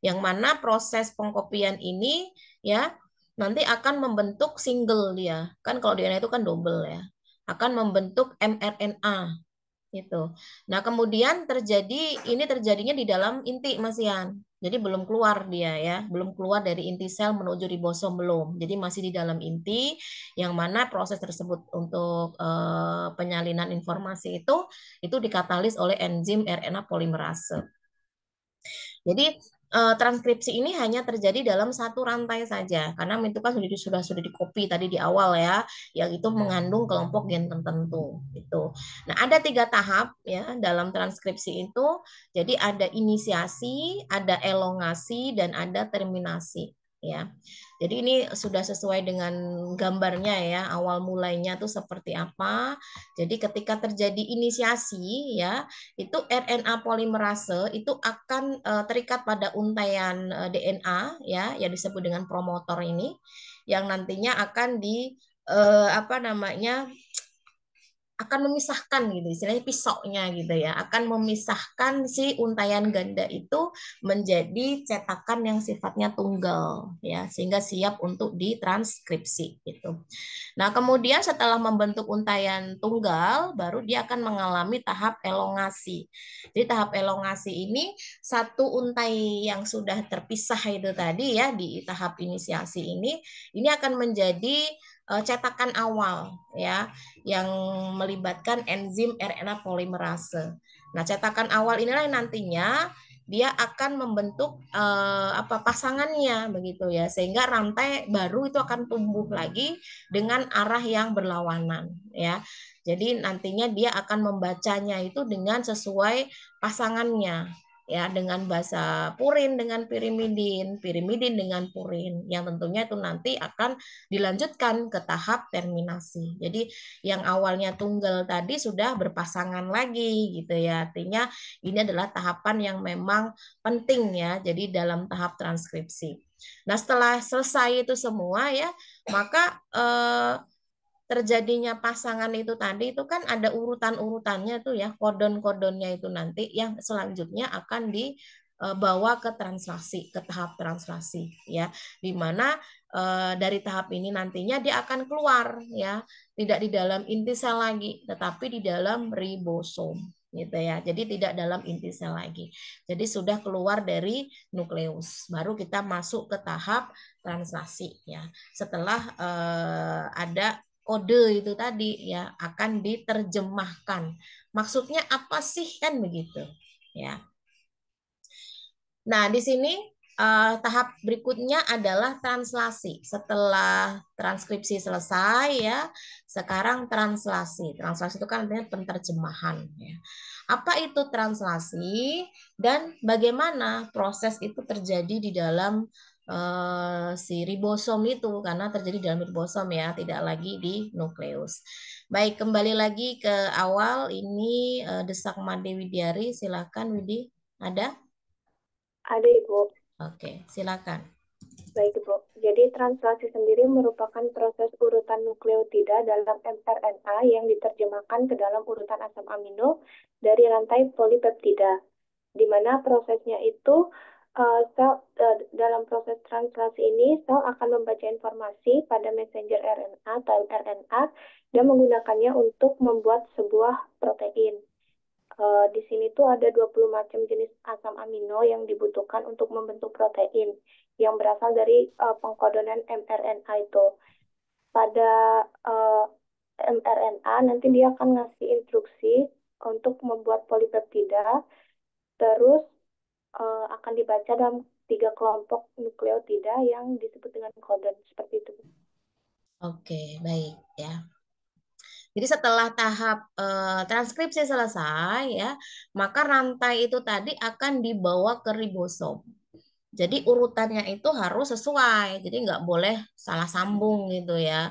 Yang mana proses pengkopian ini ya nanti akan membentuk single dia. Ya. Kan kalau DNA itu kan double ya. Akan membentuk mRNA gitu. Nah, kemudian terjadi ini terjadinya di dalam inti Masian, Jadi belum keluar dia ya, belum keluar dari inti sel menuju ribosom belum. Jadi masih di dalam inti yang mana proses tersebut untuk eh, penyalinan informasi itu itu dikatalis oleh enzim RNA polimerase. Jadi uh, transkripsi ini hanya terjadi dalam satu rantai saja karena itu kan sudah sudah sudah dikopi tadi di awal ya yang itu hmm. mengandung kelompok gen tertentu itu. Nah, ada tiga tahap ya dalam transkripsi itu. Jadi ada inisiasi, ada elongasi dan ada terminasi ya. Jadi ini sudah sesuai dengan gambarnya ya, awal mulainya tuh seperti apa. Jadi ketika terjadi inisiasi ya, itu RNA polimerase itu akan uh, terikat pada untaian uh, eh, DNA ya, yang disebut dengan promotor ini yang nantinya akan di uh, apa namanya? akan memisahkan gitu istilahnya pisoknya, gitu ya akan memisahkan si untayan ganda itu menjadi cetakan yang sifatnya tunggal ya sehingga siap untuk ditranskripsi gitu. Nah, kemudian setelah membentuk untayan tunggal baru dia akan mengalami tahap elongasi. Jadi tahap elongasi ini satu untai yang sudah terpisah itu tadi ya di tahap inisiasi ini ini akan menjadi Eh, cetakan awal ya yang melibatkan enzim RNA polimerase. Nah, cetakan awal inilah yang nantinya dia akan membentuk eh, apa pasangannya begitu ya sehingga rantai baru itu akan tumbuh lagi dengan arah yang berlawanan ya. Jadi nantinya dia akan membacanya itu dengan sesuai pasangannya ya dengan basa purin dengan pirimidin, pirimidin dengan purin yang tentunya itu nanti akan dilanjutkan ke tahap terminasi. Jadi yang awalnya tunggal tadi sudah berpasangan lagi gitu ya. Artinya ini adalah tahapan yang memang penting ya. Jadi dalam tahap transkripsi. Nah, setelah selesai itu semua ya, maka eh, terjadinya pasangan itu tadi itu kan ada urutan-urutannya tuh ya, kodon-kodonnya itu nanti yang selanjutnya akan dibawa e, ke translasi, ke tahap translasi ya. Di mana e, dari tahap ini nantinya dia akan keluar ya, tidak di dalam inti sel lagi, tetapi di dalam ribosom gitu ya. Jadi tidak dalam inti sel lagi. Jadi sudah keluar dari nukleus. Baru kita masuk ke tahap translasi ya. Setelah e, ada kode itu tadi ya akan diterjemahkan. Maksudnya apa sih kan begitu ya. Nah, di sini uh, tahap berikutnya adalah translasi. Setelah transkripsi selesai ya, sekarang translasi. Translasi itu kan artinya penterjemahan ya. Apa itu translasi dan bagaimana proses itu terjadi di dalam Siri eh, si ribosom itu karena terjadi dalam ribosom ya, tidak lagi di nukleus. Baik, kembali lagi ke awal ini uh, desak Made Widiari, silakan Widi. Ada? Ada Ibu. Oke, silakan. Baik Ibu. Jadi translasi sendiri merupakan proses urutan nukleotida dalam mRNA yang diterjemahkan ke dalam urutan asam amino dari rantai polipeptida. Di mana prosesnya itu uh, sel uh, dalam proses translasi ini sel akan membaca informasi pada messenger RNA atau RNA dan menggunakannya untuk membuat sebuah protein. Uh, di sini tuh ada 20 macam jenis asam amino yang dibutuhkan untuk membentuk protein yang berasal dari uh, pengkodonan mRNA itu. Pada uh, mRNA nanti dia akan ngasih instruksi untuk membuat polipeptida terus uh, akan dibaca dalam tiga kelompok nukleotida yang disebut dengan kodon seperti itu. Oke, baik ya. Jadi setelah tahap uh, transkripsi selesai ya, maka rantai itu tadi akan dibawa ke ribosom jadi urutannya itu harus sesuai, jadi nggak boleh salah sambung gitu ya.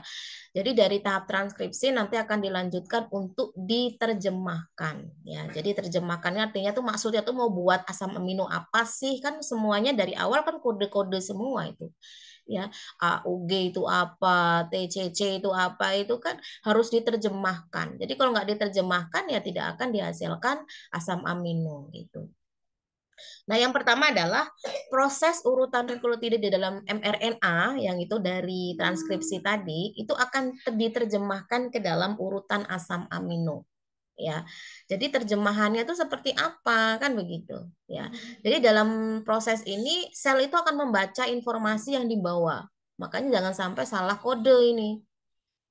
Jadi dari tahap transkripsi nanti akan dilanjutkan untuk diterjemahkan ya. Jadi terjemahkannya artinya tuh maksudnya tuh mau buat asam amino apa sih? Kan semuanya dari awal kan kode-kode semua itu. Ya, AUG itu apa, TCC itu apa itu kan harus diterjemahkan. Jadi kalau nggak diterjemahkan ya tidak akan dihasilkan asam amino gitu. Nah, yang pertama adalah proses urutan nukleotida di dalam mRNA yang itu dari transkripsi hmm. tadi itu akan diterjemahkan ke dalam urutan asam amino ya. Jadi terjemahannya itu seperti apa kan begitu ya. Hmm. Jadi dalam proses ini sel itu akan membaca informasi yang dibawa. Makanya jangan sampai salah kode ini.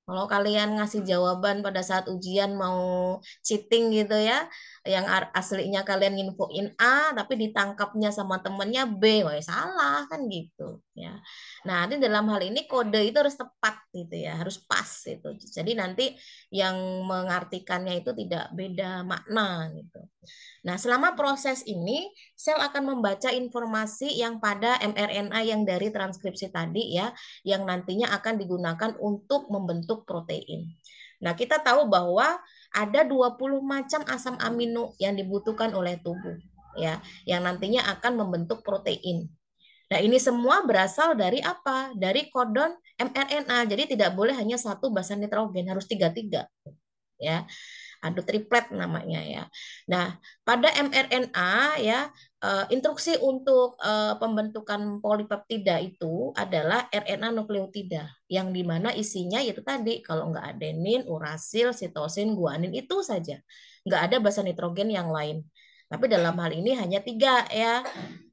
Kalau kalian ngasih jawaban pada saat ujian mau cheating gitu ya, yang aslinya kalian infoin A tapi ditangkapnya sama temennya B, wah salah kan gitu ya. Nah, nanti dalam hal ini kode itu harus tepat gitu ya, harus pas itu. Jadi nanti yang mengartikannya itu tidak beda makna gitu. Nah, selama proses ini sel akan membaca informasi yang pada mRNA yang dari transkripsi tadi ya, yang nantinya akan digunakan untuk membentuk protein. Nah, kita tahu bahwa ada 20 macam asam amino yang dibutuhkan oleh tubuh ya, yang nantinya akan membentuk protein. Nah, ini semua berasal dari apa? Dari kodon mRNA. Jadi tidak boleh hanya satu basa nitrogen, harus tiga-tiga. Ya. Ada triplet namanya ya. Nah, pada mRNA ya, uh, instruksi untuk uh, pembentukan polipeptida itu adalah RNA nukleotida yang dimana isinya itu tadi kalau nggak adenin, urasil, sitosin, guanin itu saja nggak ada basa nitrogen yang lain. Tapi dalam hal ini hanya tiga ya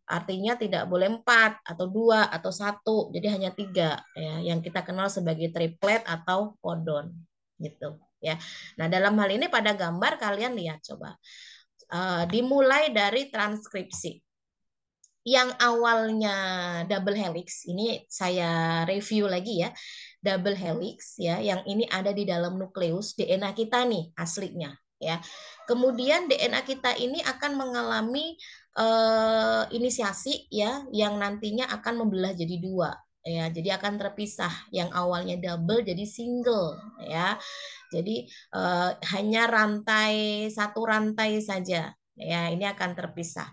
artinya tidak boleh empat atau dua atau satu jadi hanya tiga ya yang kita kenal sebagai triplet atau kodon gitu ya nah dalam hal ini pada gambar kalian lihat coba Eh, dimulai dari transkripsi. Yang awalnya double helix, ini saya review lagi ya, double helix ya, yang ini ada di dalam nukleus DNA kita nih aslinya ya. Kemudian DNA kita ini akan mengalami uh, inisiasi ya, yang nantinya akan membelah jadi dua ya jadi akan terpisah yang awalnya double jadi single ya jadi eh, hanya rantai satu rantai saja ya ini akan terpisah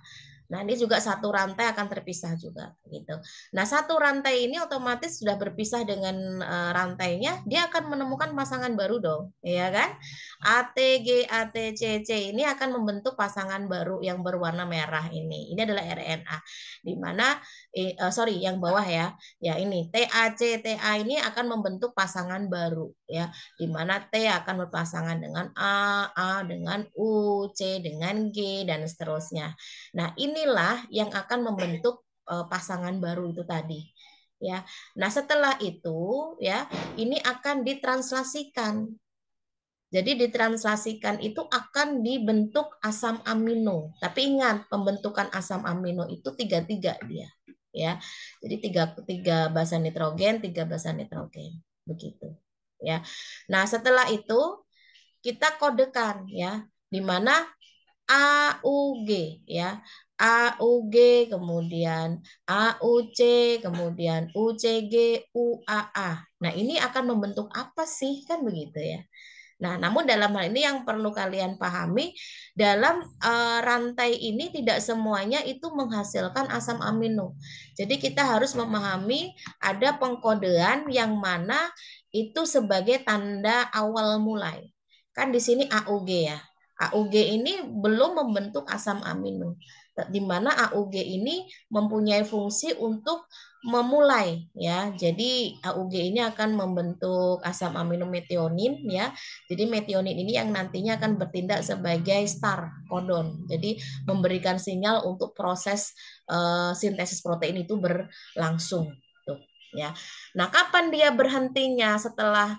Nah, ini juga satu rantai akan terpisah juga gitu. Nah, satu rantai ini otomatis sudah berpisah dengan eh, rantainya, dia akan menemukan pasangan baru dong, ya kan? ATG ATCC ini akan membentuk pasangan baru yang berwarna merah ini. Ini adalah RNA di mana eh, sorry yang bawah ya. Ya ini TAC TA ini akan membentuk pasangan baru ya di mana T akan berpasangan dengan A, A dengan U, C dengan G dan seterusnya. Nah, inilah yang akan membentuk eh, pasangan baru itu tadi ya. Nah, setelah itu ya, ini akan ditranslasikan. Jadi ditranslasikan itu akan dibentuk asam amino. Tapi ingat, pembentukan asam amino itu tiga-tiga dia, ya. Jadi tiga, tiga basa nitrogen, tiga basa nitrogen, begitu ya. Nah, setelah itu kita kodekan ya, di mana AUG ya. AUG kemudian AUC kemudian UCG UAA. Nah, ini akan membentuk apa sih kan begitu ya. Nah, namun dalam hal ini yang perlu kalian pahami, dalam uh, rantai ini tidak semuanya itu menghasilkan asam amino. Jadi kita harus memahami ada pengkodean yang mana itu sebagai tanda awal mulai. Kan di sini AUG ya. AUG ini belum membentuk asam amino, di mana AUG ini mempunyai fungsi untuk memulai ya. Jadi AUG ini akan membentuk asam amino metionin ya. Jadi metionin ini yang nantinya akan bertindak sebagai star kodon. Jadi memberikan sinyal untuk proses uh, sintesis protein itu berlangsung ya. Nah, kapan dia berhentinya setelah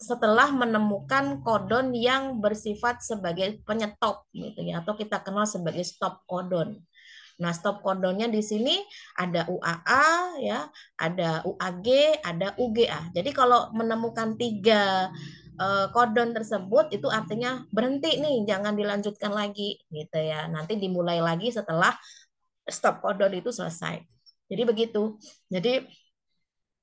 setelah menemukan kodon yang bersifat sebagai penyetop gitu ya atau kita kenal sebagai stop kodon. Nah, stop kodonnya di sini ada UAA ya, ada UAG, ada UGA. Jadi kalau menemukan tiga eh, kodon tersebut itu artinya berhenti nih, jangan dilanjutkan lagi gitu ya. Nanti dimulai lagi setelah stop kodon itu selesai. Jadi begitu. Jadi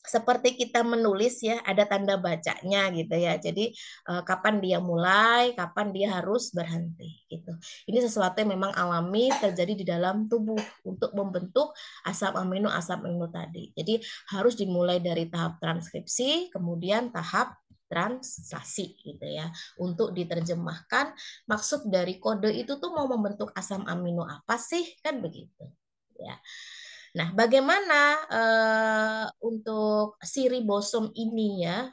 seperti kita menulis ya ada tanda bacanya gitu ya jadi eh, kapan dia mulai kapan dia harus berhenti gitu ini sesuatu yang memang alami terjadi di dalam tubuh untuk membentuk asam amino asam amino tadi jadi harus dimulai dari tahap transkripsi kemudian tahap translasi gitu ya untuk diterjemahkan maksud dari kode itu tuh mau membentuk asam amino apa sih kan begitu ya Nah, bagaimana uh, untuk Siri Bosom ini ya?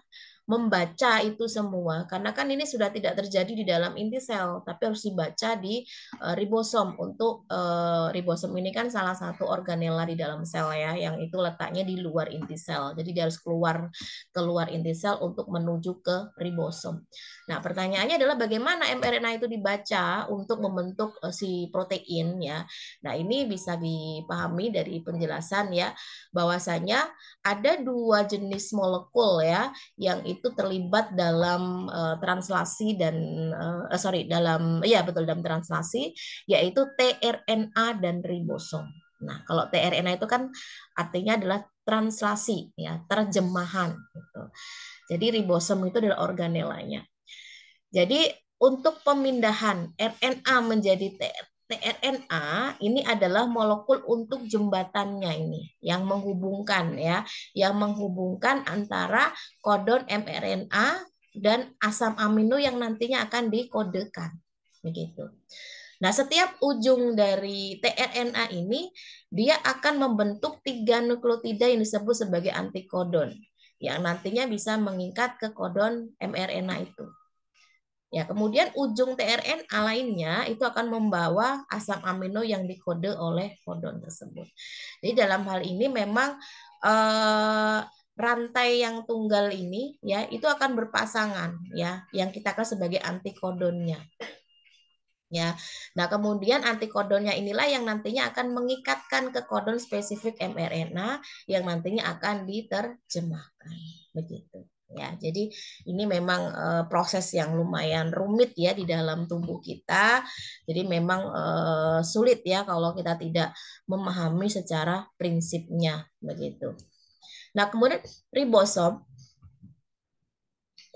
membaca itu semua karena kan ini sudah tidak terjadi di dalam inti sel tapi harus dibaca di eh, ribosom untuk eh, ribosom ini kan salah satu organela di dalam sel ya yang itu letaknya di luar inti sel jadi dia harus keluar keluar inti sel untuk menuju ke ribosom nah pertanyaannya adalah bagaimana mRNA itu dibaca untuk membentuk eh, si protein ya nah ini bisa dipahami dari penjelasan ya bahwasanya ada dua jenis molekul ya yang itu itu terlibat dalam uh, translasi dan uh, sorry dalam ya betul dalam translasi yaitu tRNA dan ribosom. Nah, kalau tRNA itu kan artinya adalah translasi ya, terjemahan gitu. Jadi ribosom itu adalah organelanya. Jadi untuk pemindahan RNA menjadi tRNA ini adalah molekul untuk jembatannya ini yang menghubungkan ya, yang menghubungkan antara kodon mRNA dan asam amino yang nantinya akan dikodekan. Begitu. Nah, setiap ujung dari tRNA ini dia akan membentuk tiga nukleotida yang disebut sebagai antikodon yang nantinya bisa mengikat ke kodon mRNA itu. Ya, kemudian ujung tRNA lainnya itu akan membawa asam amino yang dikode oleh kodon tersebut. Jadi dalam hal ini memang eh, rantai yang tunggal ini ya itu akan berpasangan ya, yang kita kenal sebagai antikodonnya. Ya. Nah, kemudian antikodonnya inilah yang nantinya akan mengikatkan ke kodon spesifik mRNA yang nantinya akan diterjemahkan. Begitu. Ya, jadi ini memang uh, proses yang lumayan rumit ya di dalam tubuh kita. Jadi memang uh, sulit ya kalau kita tidak memahami secara prinsipnya begitu. Nah, kemudian ribosom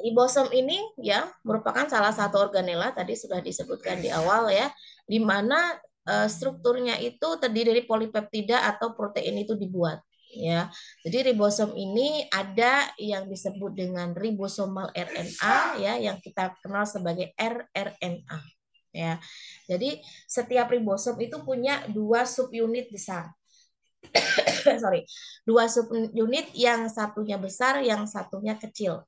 ribosom ini ya merupakan salah satu organela tadi sudah disebutkan di awal ya, di mana uh, strukturnya itu terdiri dari polipeptida atau protein itu dibuat ya. Jadi ribosom ini ada yang disebut dengan ribosomal RNA ya yang kita kenal sebagai rRNA ya. Jadi setiap ribosom itu punya dua subunit besar. Sorry, dua subunit yang satunya besar, yang satunya kecil.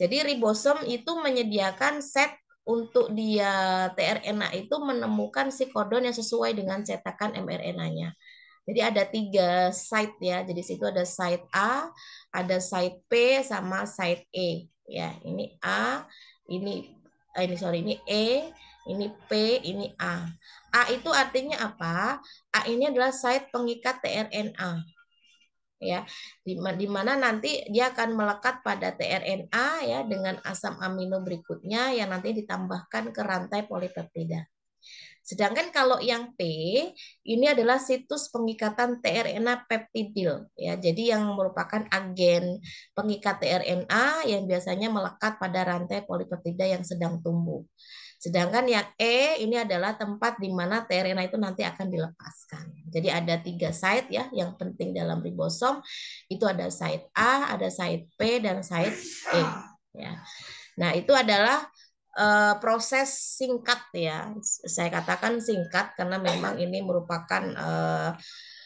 Jadi ribosom itu menyediakan set untuk dia tRNA itu menemukan si kodon yang sesuai dengan cetakan mRNA-nya. Jadi ada tiga site ya. Jadi situ ada site A, ada site P, sama site E. Ya, ini A, ini eh, ini sorry ini E, ini P, ini A. A itu artinya apa? A ini adalah site pengikat tRNA. Ya, di, di mana nanti dia akan melekat pada tRNA ya dengan asam amino berikutnya yang nanti ditambahkan ke rantai polipeptida. Sedangkan kalau yang P ini adalah situs pengikatan tRNA peptidil ya. Jadi yang merupakan agen pengikat tRNA yang biasanya melekat pada rantai polipeptida yang sedang tumbuh. Sedangkan yang E ini adalah tempat di mana tRNA itu nanti akan dilepaskan. Jadi ada tiga site ya yang penting dalam ribosom itu ada site A, ada site P dan site E ya. Nah, itu adalah uh, proses singkat ya. Saya katakan singkat karena memang ini merupakan uh,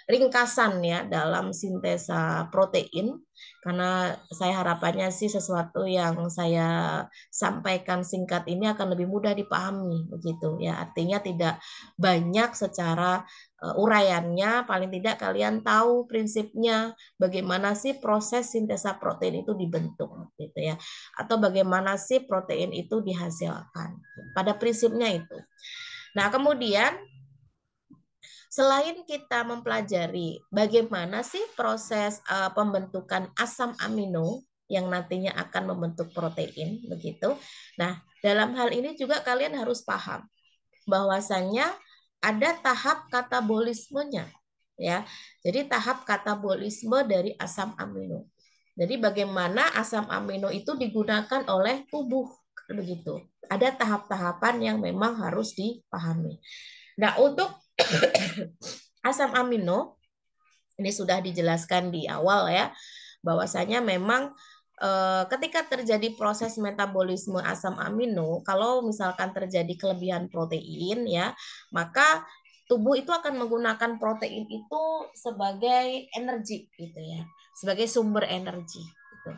ringkasan ya dalam sintesa protein karena saya harapannya sih sesuatu yang saya sampaikan singkat ini akan lebih mudah dipahami begitu ya artinya tidak banyak secara Eh, uraiannya, paling tidak kalian tahu prinsipnya bagaimana sih proses sintesa protein itu dibentuk gitu ya. Atau bagaimana sih protein itu dihasilkan. Pada prinsipnya itu. Nah, kemudian selain kita mempelajari bagaimana sih proses uh, pembentukan asam amino yang nantinya akan membentuk protein begitu. Nah, dalam hal ini juga kalian harus paham bahwasannya ada tahap katabolismenya ya. Jadi tahap katabolisme dari asam amino. Jadi bagaimana asam amino itu digunakan oleh tubuh kan begitu. Ada tahap-tahapan yang memang harus dipahami. Nah, untuk asam amino ini sudah dijelaskan di awal ya bahwasanya memang Eh, ketika terjadi proses metabolisme asam amino, kalau misalkan terjadi kelebihan protein ya, maka tubuh itu akan menggunakan protein itu sebagai energi gitu ya, sebagai sumber energi. Gitu.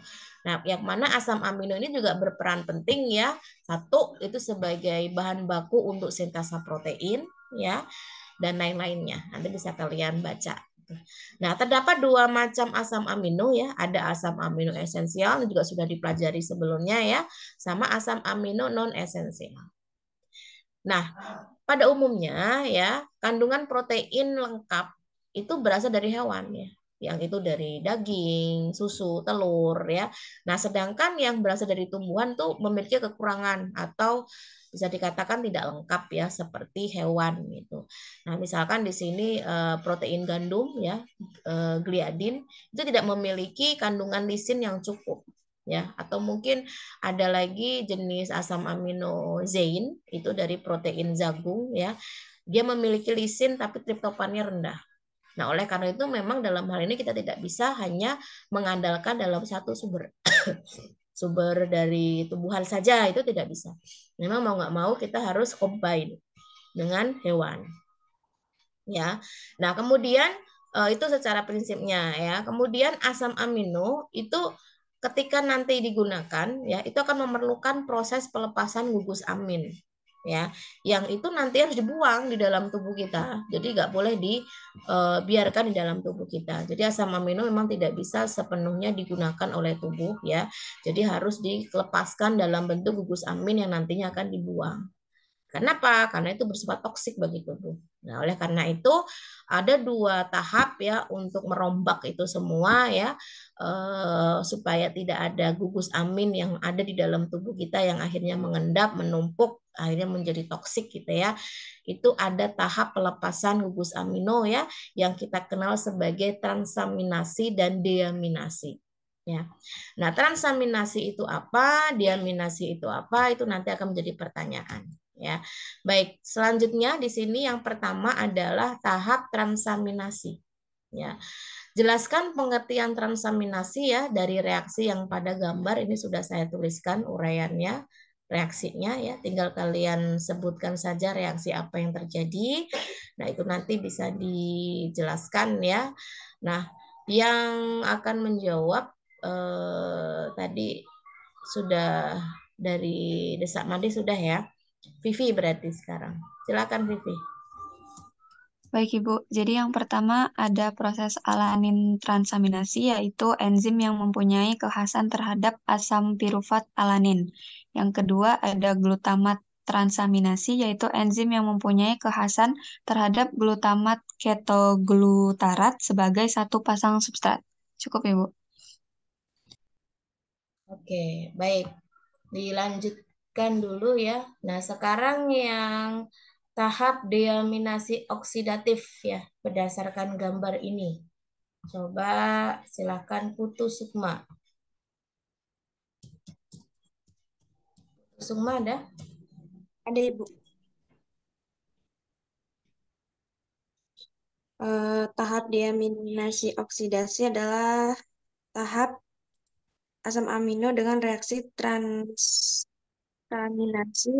Nah, yang mana asam amino ini juga berperan penting ya. Satu itu sebagai bahan baku untuk sintesa protein ya dan lain-lainnya. Nanti bisa kalian baca Nah, terdapat dua macam asam amino ya. Ada asam amino esensial juga sudah dipelajari sebelumnya ya, sama asam amino non esensial. Nah, pada umumnya ya, kandungan protein lengkap itu berasal dari hewan ya yang itu dari daging, susu, telur ya. Nah, sedangkan yang berasal dari tumbuhan tuh memiliki kekurangan atau bisa dikatakan tidak lengkap ya seperti hewan gitu. Nah, misalkan di sini eh, protein gandum ya, eh, gliadin itu tidak memiliki kandungan lisin yang cukup ya atau mungkin ada lagi jenis asam amino zein itu dari protein jagung ya. Dia memiliki lisin tapi triptofannya rendah Nah, oleh karena itu memang dalam hal ini kita tidak bisa hanya mengandalkan dalam satu sumber sumber dari tumbuhan saja itu tidak bisa. Memang mau nggak mau kita harus combine dengan hewan. Ya. Nah, kemudian eh, itu secara prinsipnya ya. Kemudian asam amino itu ketika nanti digunakan ya itu akan memerlukan proses pelepasan gugus amin ya yang itu nanti harus dibuang di dalam tubuh kita jadi nggak boleh dibiarkan eh, di dalam tubuh kita jadi asam amino memang tidak bisa sepenuhnya digunakan oleh tubuh ya jadi harus dilepaskan dalam bentuk gugus amin yang nantinya akan dibuang Kenapa? Karena itu bersifat toksik bagi tubuh. Nah, oleh karena itu ada dua tahap ya untuk merombak itu semua ya eh, supaya tidak ada gugus amin yang ada di dalam tubuh kita yang akhirnya mengendap, menumpuk, akhirnya menjadi toksik gitu ya. Itu ada tahap pelepasan gugus amino ya yang kita kenal sebagai transaminasi dan deaminasi. Ya. Nah, transaminasi itu apa? Deaminasi itu apa? Itu nanti akan menjadi pertanyaan ya. Baik, selanjutnya di sini yang pertama adalah tahap transaminasi ya. Jelaskan pengertian transaminasi ya dari reaksi yang pada gambar ini sudah saya tuliskan uraiannya, reaksinya ya. Tinggal kalian sebutkan saja reaksi apa yang terjadi. Nah, itu nanti bisa dijelaskan ya. Nah, yang akan menjawab eh, tadi sudah dari Desak Madi sudah ya. Vivi berarti sekarang. Silakan Vivi. Baik Ibu, jadi yang pertama ada proses alanin transaminasi yaitu enzim yang mempunyai kekhasan terhadap asam pirufat alanin. Yang kedua ada glutamat transaminasi yaitu enzim yang mempunyai kekhasan terhadap glutamat ketoglutarat sebagai satu pasang substrat. Cukup Ibu. Oke, baik. Dilanjut kan dulu ya. Nah, sekarang yang tahap deaminasi oksidatif ya berdasarkan gambar ini. Coba silakan Putu Sukma. Putu Sukma ada? Ada Ibu. Uh, tahap deaminasi oksidasi adalah tahap asam amino dengan reaksi trans kelaminasi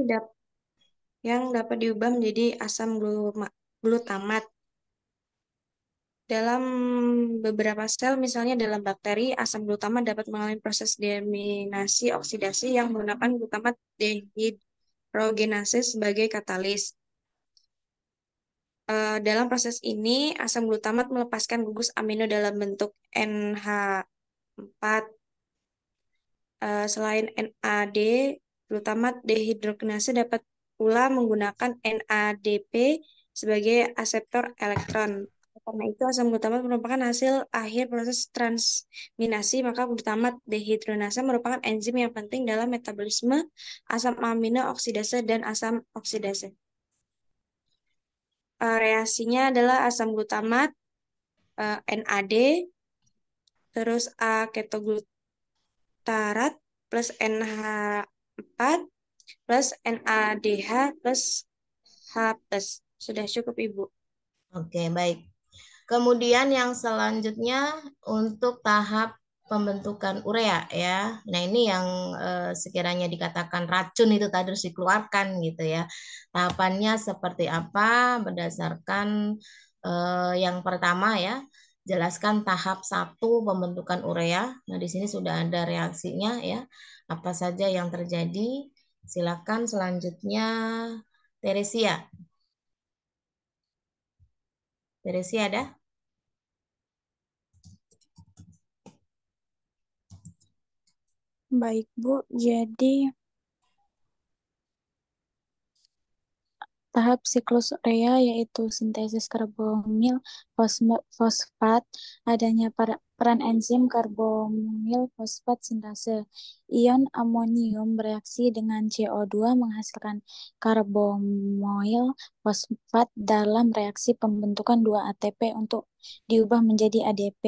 yang dapat diubah menjadi asam glutamat. Dalam beberapa sel, misalnya dalam bakteri, asam glutamat dapat mengalami proses deaminasi oksidasi yang menggunakan glutamat dehidrogenase sebagai katalis. Eh, dalam proses ini, asam glutamat melepaskan gugus amino dalam bentuk NH4. Eh, selain NAD, terutama dehidrogenase dapat pula menggunakan NADP sebagai aseptor elektron. Karena itu asam glutamat merupakan hasil akhir proses transminasi, maka glutamat dehidronase merupakan enzim yang penting dalam metabolisme asam amino oksidase dan asam oksidase. Eh, reaksinya adalah asam glutamat eh, NAD, terus A ketoglutarat plus NH 4 plus NADH plus H plus. Sudah cukup Ibu. Oke, baik. Kemudian yang selanjutnya untuk tahap pembentukan urea ya. Nah, ini yang eh, sekiranya dikatakan racun itu tadi harus dikeluarkan gitu ya. Tahapannya seperti apa berdasarkan eh, yang pertama ya jelaskan tahap satu pembentukan urea. Nah, di sini sudah ada reaksinya ya. Apa saja yang terjadi? Silakan selanjutnya Teresia. Teresia ada? Baik, Bu. Jadi Tahap siklus urea yaitu sintesis karbomil fosfat, adanya peran enzim karbomil fosfat sintase. Ion amonium bereaksi dengan CO2 menghasilkan karbomil fosfat dalam reaksi pembentukan 2 ATP untuk diubah menjadi ADP.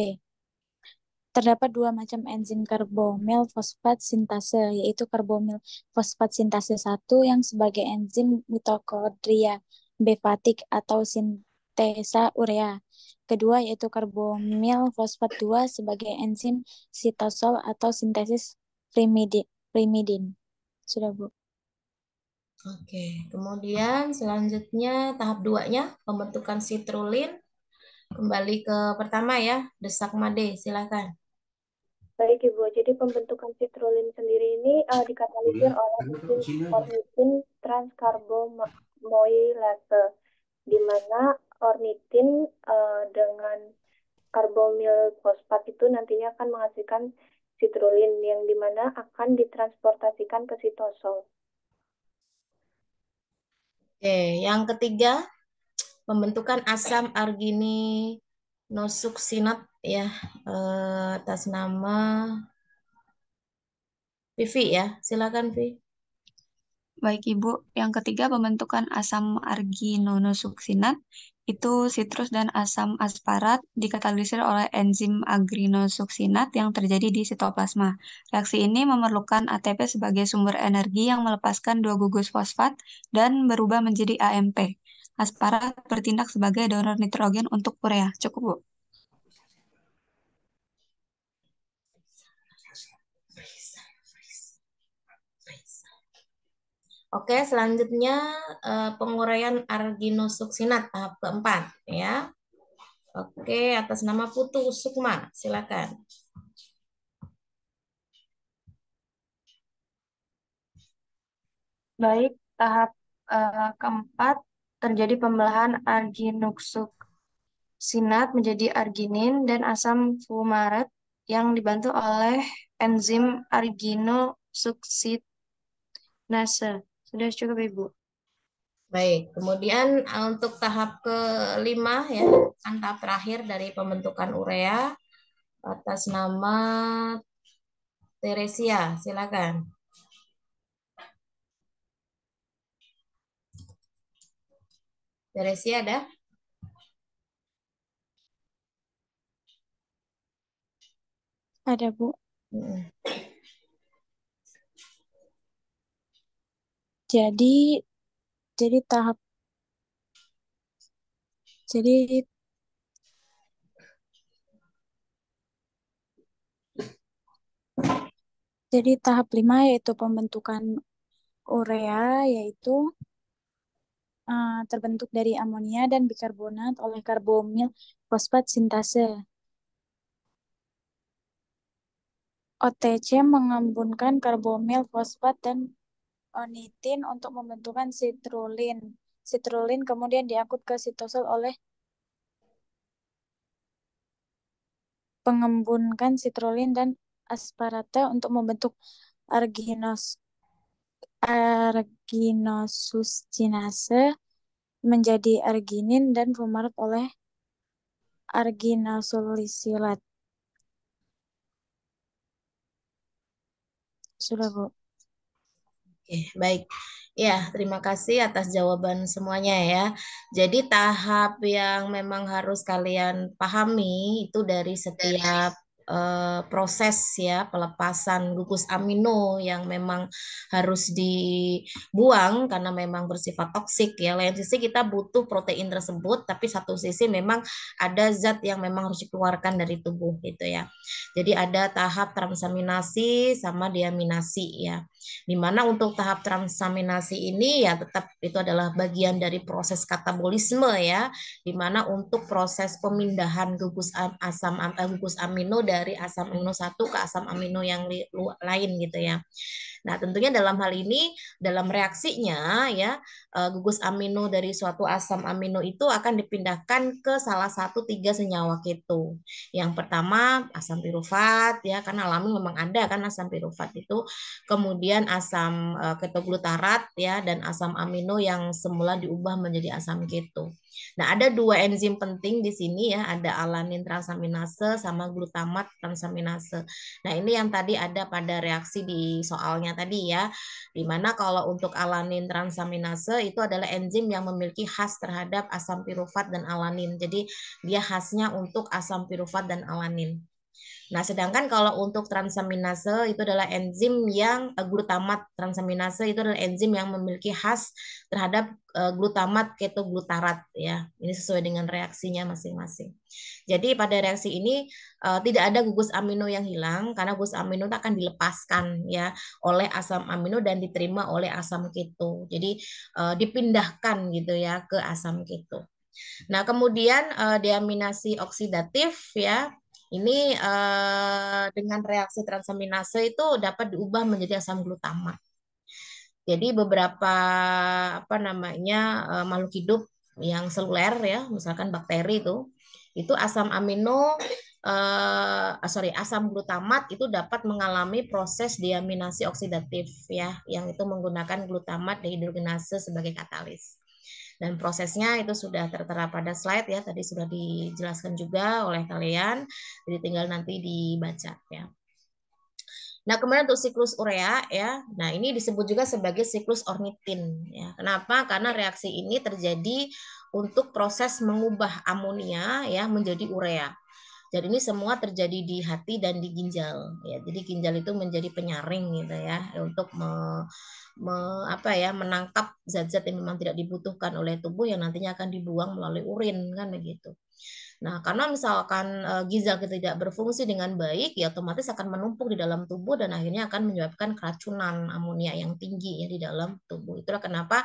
Terdapat dua macam enzim karbomil fosfat sintase, yaitu karbomil fosfat sintase 1 yang sebagai enzim mitokondria befatik atau sintesa urea. Kedua yaitu karbomil fosfat 2 sebagai enzim sitosol atau sintesis primidin. Sudah, Bu. Oke, kemudian selanjutnya tahap nya pembentukan sitrulin. Kembali ke pertama ya, desak made, silakan. Baik Ibu, jadi pembentukan citrulin sendiri ini uh, eh, dikatalisir hmm. oleh ornitin transkarbomoylase, di mana ornitin uh, dengan karbomil fosfat itu nantinya akan menghasilkan citrulin yang dimana akan ditransportasikan ke sitosol. Oke, yang ketiga pembentukan asam arginin Nosuk Sinat ya eh, atas nama Vivi ya. Silakan Vivi. Baik Ibu, yang ketiga pembentukan asam arginonosuksinat itu sitrus dan asam asparat dikatalisir oleh enzim agrinosuksinat yang terjadi di sitoplasma. Reaksi ini memerlukan ATP sebagai sumber energi yang melepaskan dua gugus fosfat dan berubah menjadi AMP. Asparat bertindak sebagai donor nitrogen untuk urea. Cukup, Bu. Oke, selanjutnya eh, penguraian arginosuksinat tahap keempat ya. Oke, atas nama Putu Sukma, silakan. Baik, tahap uh, keempat terjadi pembelahan sinat menjadi arginin dan asam fumarat yang dibantu oleh enzim arginosuksinase. Sudah cukup Ibu. Baik, kemudian eh, untuk tahap kelima ya, kan tahap terakhir dari pembentukan urea atas nama Teresia, silakan. Teresia ada? Ada, Bu. Hmm. Jadi jadi tahap jadi Jadi tahap lima yaitu pembentukan urea yaitu Eh, terbentuk dari amonia dan bikarbonat oleh karbomil fosfat sintase. OTC mengembunkan karbomil fosfat dan onitin untuk membentukkan sitrulin. Sitrulin kemudian diangkut ke sitosol oleh pengembunkan sitrulin dan asparata untuk membentuk arginos. Arginosus cinase menjadi arginin dan fumarat oleh arginosulisilat. Sudah, Bu. Oke, baik. Ya, terima kasih atas jawaban semuanya ya. Jadi tahap yang memang harus kalian pahami itu dari setiap uh, proses ya pelepasan gugus amino yang memang harus dibuang karena memang bersifat toksik ya. Lain sisi kita butuh protein tersebut tapi satu sisi memang ada zat yang memang harus dikeluarkan dari tubuh gitu ya. Jadi ada tahap transaminasi sama diaminasi ya di mana untuk tahap transaminasi ini ya tetap itu adalah bagian dari proses katabolisme ya, di mana untuk proses pemindahan gugus asam eh, gugus amino dari asam amino satu ke asam amino yang lain gitu ya. Nah, tentunya dalam hal ini dalam reaksinya ya eh, gugus amino dari suatu asam amino itu akan dipindahkan ke salah satu tiga senyawa keto. Yang pertama asam pirufat ya karena alami memang ada kan asam pirufat itu. Kemudian asam eh, ketoglutarat ya dan asam amino yang semula diubah menjadi asam keto. Nah, ada dua enzim penting di sini ya, ada alanin transaminase sama glutamat transaminase. Nah, ini yang tadi ada pada reaksi di soalnya tadi ya, dimana kalau untuk alanin transaminase itu adalah enzim yang memiliki khas terhadap asam pirufat dan alanin. Jadi, dia khasnya untuk asam pirufat dan alanin. Nah, sedangkan kalau untuk transaminase itu adalah enzim yang eh, glutamat transaminase itu adalah enzim yang memiliki khas terhadap Eh, glutamat ketoglutarat ya. Ini sesuai dengan reaksinya masing-masing. Jadi pada reaksi ini eh, tidak ada gugus amino yang hilang karena gugus amino itu akan dilepaskan ya oleh asam amino dan diterima oleh asam keto. Jadi eh, dipindahkan gitu ya ke asam keto. Nah, kemudian uh, deaminasi oksidatif ya. Ini uh, dengan reaksi transaminase itu dapat diubah menjadi asam glutamat. Jadi beberapa apa namanya e, makhluk hidup yang seluler ya, misalkan bakteri itu, itu asam amino eh, sorry asam glutamat itu dapat mengalami proses diaminasi oksidatif ya, yang itu menggunakan glutamat dehidrogenase sebagai katalis dan prosesnya itu sudah tertera pada slide ya tadi sudah dijelaskan juga oleh kalian jadi tinggal nanti dibaca ya Nah, kemudian untuk siklus urea ya. Nah, ini disebut juga sebagai siklus ornitin ya. Kenapa? Karena reaksi ini terjadi untuk proses mengubah amonia ya menjadi urea. Jadi ini semua terjadi di hati dan di ginjal ya. Jadi ginjal itu menjadi penyaring gitu ya untuk me, me, apa ya menangkap zat-zat yang memang tidak dibutuhkan oleh tubuh yang nantinya akan dibuang melalui urin kan begitu. Nah, karena misalkan eh, gizi kita tidak berfungsi dengan baik, ya otomatis akan menumpuk di dalam tubuh dan akhirnya akan menyebabkan keracunan amonia yang tinggi ya di dalam tubuh. Itulah kenapa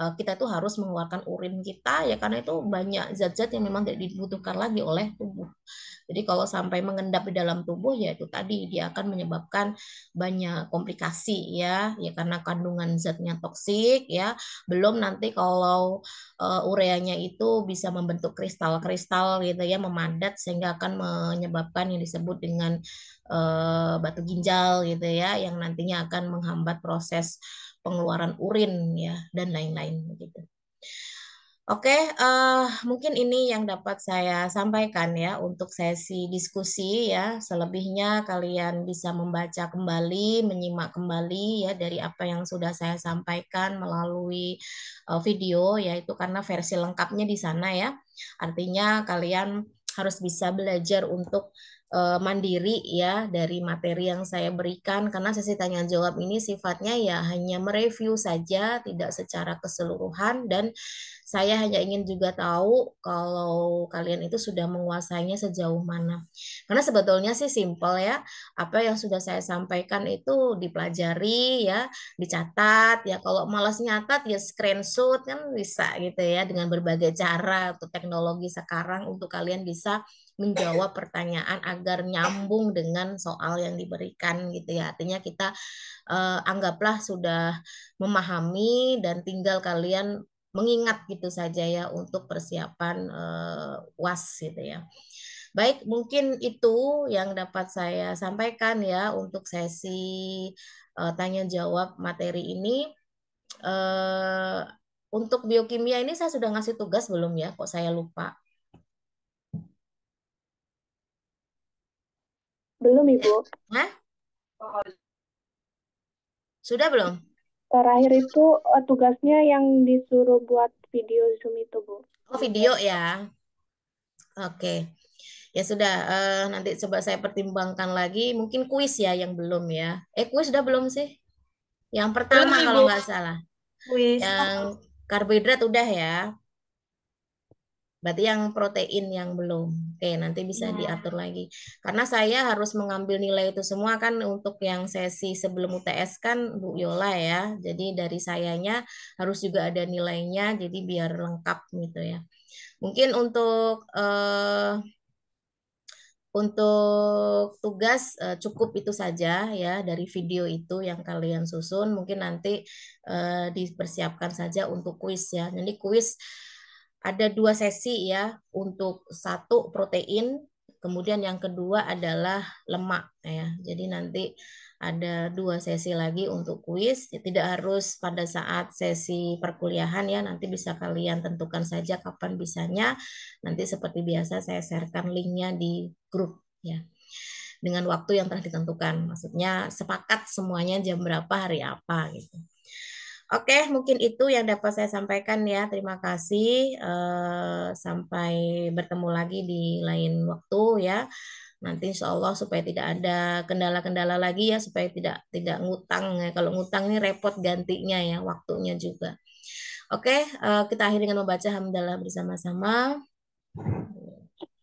eh, kita itu harus mengeluarkan urin kita ya karena itu banyak zat-zat yang memang tidak dibutuhkan lagi oleh tubuh. Jadi kalau sampai mengendap di dalam tubuh ya itu tadi dia akan menyebabkan banyak komplikasi ya ya karena kandungan zatnya toksik ya. Belum nanti kalau eh, ureanya itu bisa membentuk kristal-kristal kristal gitu ya memadat sehingga akan menyebabkan yang disebut dengan uh, batu ginjal gitu ya yang nantinya akan menghambat proses pengeluaran urin ya dan lain-lain gitu. -lain, Oke, uh, mungkin ini yang dapat saya sampaikan ya untuk sesi diskusi ya. Selebihnya kalian bisa membaca kembali, menyimak kembali ya dari apa yang sudah saya sampaikan melalui uh, video yaitu karena versi lengkapnya di sana ya. Artinya kalian harus bisa belajar untuk uh, mandiri ya dari materi yang saya berikan karena sesi tanya jawab ini sifatnya ya hanya mereview saja tidak secara keseluruhan dan saya hanya ingin juga tahu kalau kalian itu sudah menguasainya sejauh mana. Karena sebetulnya sih simple ya. Apa yang sudah saya sampaikan itu dipelajari ya, dicatat ya. Kalau malas nyatat ya screenshot kan bisa gitu ya dengan berbagai cara atau teknologi sekarang untuk kalian bisa menjawab pertanyaan agar nyambung dengan soal yang diberikan gitu ya. Artinya kita eh, anggaplah sudah memahami dan tinggal kalian mengingat gitu saja ya untuk persiapan uh, eh, was gitu ya. Baik, mungkin itu yang dapat saya sampaikan ya untuk sesi uh, eh, tanya jawab materi ini. Uh, untuk biokimia ini saya sudah ngasih tugas belum ya? Kok saya lupa? Belum, Ibu. Hah? Sudah belum? terakhir itu eh, tugasnya yang disuruh buat video Zoom itu, Bu. Oh, video ya. Oke. Okay. Ya sudah, uh, nanti coba saya pertimbangkan lagi. Mungkin kuis ya yang belum ya. Eh, kuis sudah belum sih? Yang pertama belum, kalau nggak salah. Kuis. Yang karbohidrat udah ya. Berarti yang protein yang belum. Oke, nanti bisa ya. diatur lagi. Karena saya harus mengambil nilai itu semua kan untuk yang sesi sebelum UTS kan Bu Yola ya. Jadi dari sayanya harus juga ada nilainya jadi biar lengkap gitu ya. Mungkin untuk eh, untuk tugas eh, cukup itu saja ya dari video itu yang kalian susun mungkin nanti eh, dipersiapkan saja untuk kuis ya. Jadi kuis ada dua sesi ya untuk satu protein kemudian yang kedua adalah lemak ya jadi nanti ada dua sesi lagi untuk kuis tidak harus pada saat sesi perkuliahan ya nanti bisa kalian tentukan saja kapan bisanya nanti seperti biasa saya sharekan linknya di grup ya dengan waktu yang telah ditentukan maksudnya sepakat semuanya jam berapa hari apa gitu Oke, mungkin itu yang dapat saya sampaikan ya. Terima kasih. Eh, sampai bertemu lagi di lain waktu ya. Nanti insya Allah supaya tidak ada kendala-kendala lagi ya, supaya tidak tidak ngutang ya. Kalau ngutang ini repot gantinya ya, waktunya juga. Oke, eh, kita akhiri dengan membaca hamdalah bersama-sama.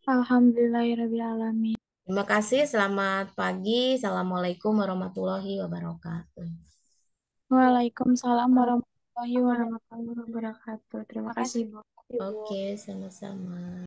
Alhamdulillahirrahmanirrahim. Terima kasih, selamat pagi. Assalamualaikum warahmatullahi wabarakatuh. Waalaikumsalam warahmatullahi wabarakatuh. Terima kasih, Bu. Oke, sama-sama.